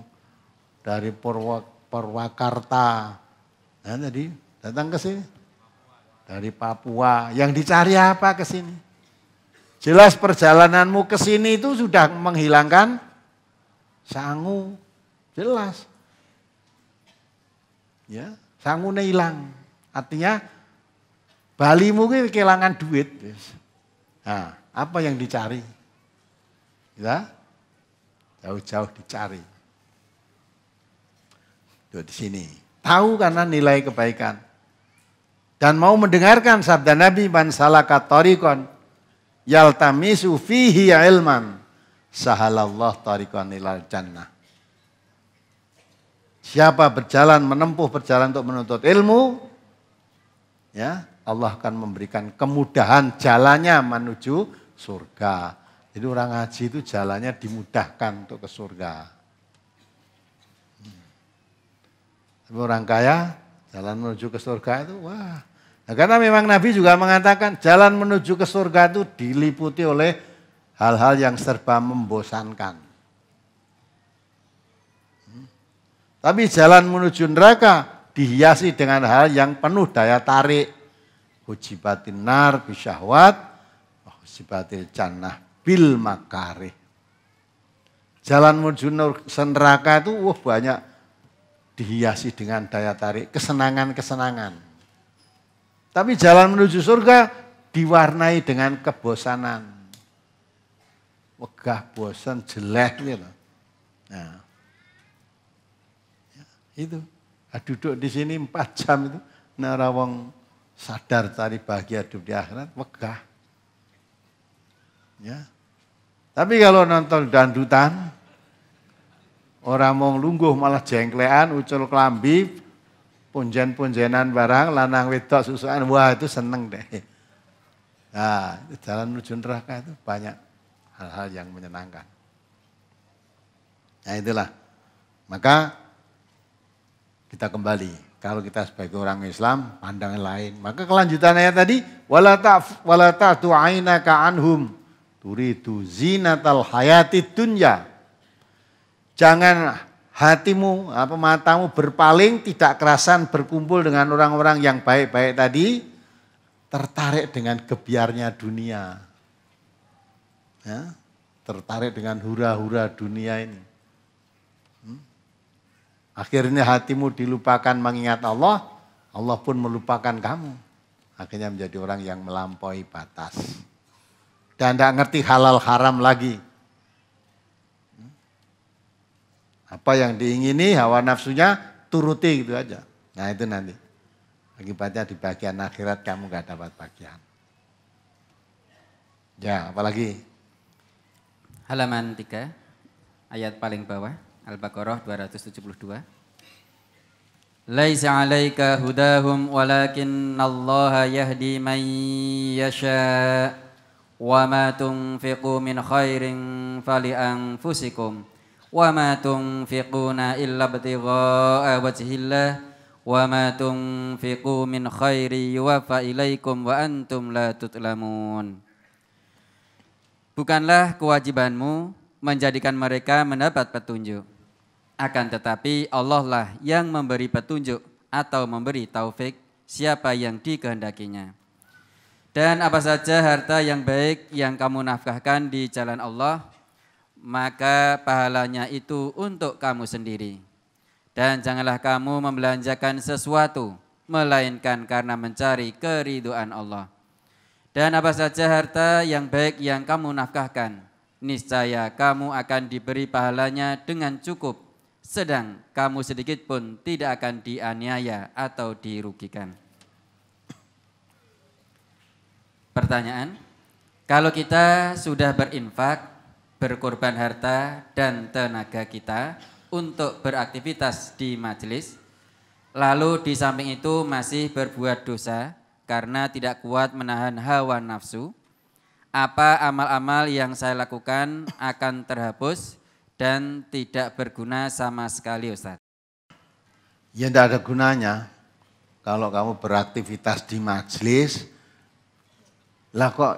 Speaker 1: dari Purwakarta. Nah, tadi datang ke sini. Dari Papua. Yang dicari apa ke sini? Jelas perjalananmu ke sini itu sudah menghilangkan sangu. Jelas. Ya, sangu hilang. Artinya Bali mungkin kehilangan duit. Nah, apa yang dicari? Ya, Jauh-jauh dicari. Tuh di sini. Tahu karena nilai kebaikan. Dan mau mendengarkan sabda Nabi man salaka tariqan yaltamisu fihi ilman sahalallah Torikon ilal jannah. Siapa berjalan menempuh perjalanan untuk menuntut ilmu, ya Allah akan memberikan kemudahan jalannya menuju surga. Jadi orang haji itu jalannya dimudahkan untuk ke surga. Hmm. Tapi orang kaya jalan menuju ke surga itu wah. Nah, karena memang Nabi juga mengatakan jalan menuju ke surga itu diliputi oleh hal-hal yang serba membosankan. Hmm. Tapi jalan menuju neraka dihiasi dengan hal yang penuh daya tarik. Hujibatin nar bisyahwat, hujibatil jannah bil makare, Jalan menuju neraka itu wah banyak dihiasi dengan daya tarik kesenangan-kesenangan. Tapi jalan menuju surga diwarnai dengan kebosanan. Wegah bosan jelek gitu. Nah. Ya, itu. Nah, duduk di sini empat jam itu narawong sadar tadi bahagia hidup di akhirat wegah. Ya. Tapi kalau nonton dandutan, orang mau lungguh malah jengklean, ucul kelambi, punjen-punjenan barang, lanang wedok susuan, wah itu seneng deh. Nah, jalan menuju neraka itu banyak hal-hal yang menyenangkan. Nah itulah, maka kita kembali. Kalau kita sebagai orang Islam, pandangan lain. Maka kelanjutan ayat tadi, wala ta'tu ainaka anhum Turidu zinatal hayati dunya. Jangan hatimu, apa matamu berpaling tidak kerasan berkumpul dengan orang-orang yang baik-baik tadi, tertarik dengan kebiarnya dunia. Ya, tertarik dengan hura-hura dunia ini. Hmm? Akhirnya hatimu dilupakan mengingat Allah, Allah pun melupakan kamu. Akhirnya menjadi orang yang melampaui batas. Dan tidak ngerti halal haram lagi. Apa yang diingini hawa nafsunya turuti gitu aja. Nah itu nanti. Akibatnya di bagian akhirat kamu gak dapat bagian. Ya apalagi.
Speaker 2: Halaman 3 ayat paling bawah. Al-Baqarah 272. Laisa alaika hudahum walakin Allah yahdi man يشاء وما تنفقوا من خير فلأنفسكم وما تنفقون إلا ابتغاء وجه الله وما تنفقوا من خير ilaykum wa antum la tutlamun Bukanlah kewajibanmu menjadikan mereka mendapat petunjuk. Akan tetapi Allah lah yang memberi petunjuk atau memberi taufik siapa yang dikehendakinya. Dan apa saja harta yang baik yang kamu nafkahkan di jalan Allah, maka pahalanya itu untuk kamu sendiri. Dan janganlah kamu membelanjakan sesuatu, melainkan karena mencari keriduan Allah. Dan apa saja harta yang baik yang kamu nafkahkan, niscaya kamu akan diberi pahalanya dengan cukup, sedang kamu sedikit pun tidak akan dianiaya atau dirugikan. Pertanyaan, kalau kita sudah berinfak, berkorban harta dan tenaga kita untuk beraktivitas di majelis, lalu di samping itu masih berbuat dosa karena tidak kuat menahan hawa nafsu, apa amal-amal yang saya lakukan akan terhapus dan tidak berguna sama sekali Ustaz?
Speaker 1: Ya tidak ada gunanya kalau kamu beraktivitas di majelis, lah kok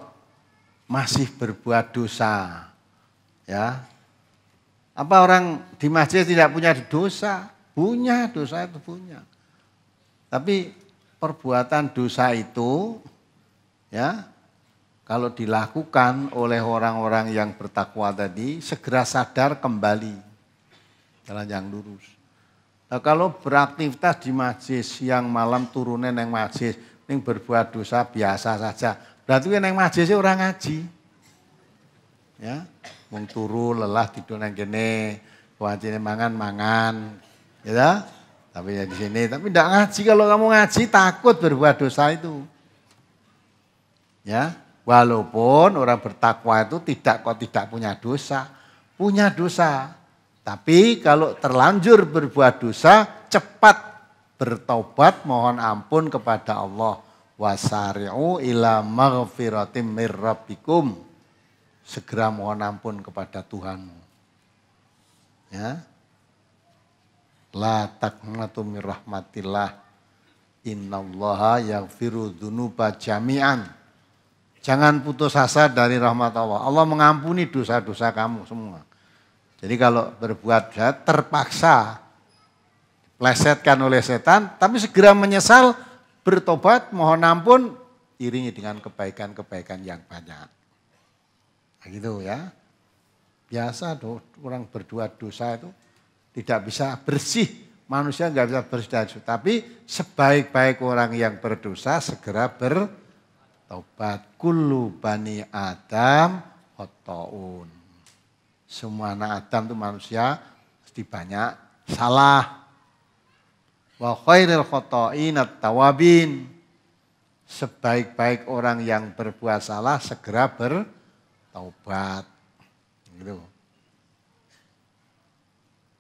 Speaker 1: masih berbuat dosa? Ya. Apa orang di masjid tidak punya dosa? Punya dosa itu punya. Tapi perbuatan dosa itu ya kalau dilakukan oleh orang-orang yang bertakwa tadi segera sadar kembali jalan yang lurus. Nah, kalau beraktivitas di masjid siang malam turunen yang masjid, ini berbuat dosa biasa saja, Berarti yang ngaji sih orang ngaji. Ya, mung turu lelah tidur nang kene, wajine mangan-mangan. Ya ta? Tapi ya di sini, tapi tidak ngaji kalau kamu ngaji takut berbuat dosa itu. Ya, walaupun orang bertakwa itu tidak kok tidak punya dosa, punya dosa. Tapi kalau terlanjur berbuat dosa, cepat bertobat mohon ampun kepada Allah wasari'u ila maghfiratim mirrabbikum. Segera mohon ampun kepada Tuhanmu. Ya. La taqnatu min rahmatillah. Innallaha yaghfiru dzunuba jami'an. Jangan putus asa dari rahmat Allah. Allah mengampuni dosa-dosa kamu semua. Jadi kalau berbuat jahat terpaksa plesetkan oleh setan, tapi segera menyesal bertobat, mohon ampun, iringi dengan kebaikan-kebaikan yang banyak. Nah, gitu ya. Biasa tuh orang berdua dosa itu tidak bisa bersih. Manusia nggak bisa bersih dari dosa. Tapi sebaik-baik orang yang berdosa segera bertobat. Kulu bani Adam hotoun. Semua anak Adam itu manusia pasti banyak salah. Wa khairil khotoin tawabin. Sebaik-baik orang yang berbuat salah segera bertaubat. Gitu.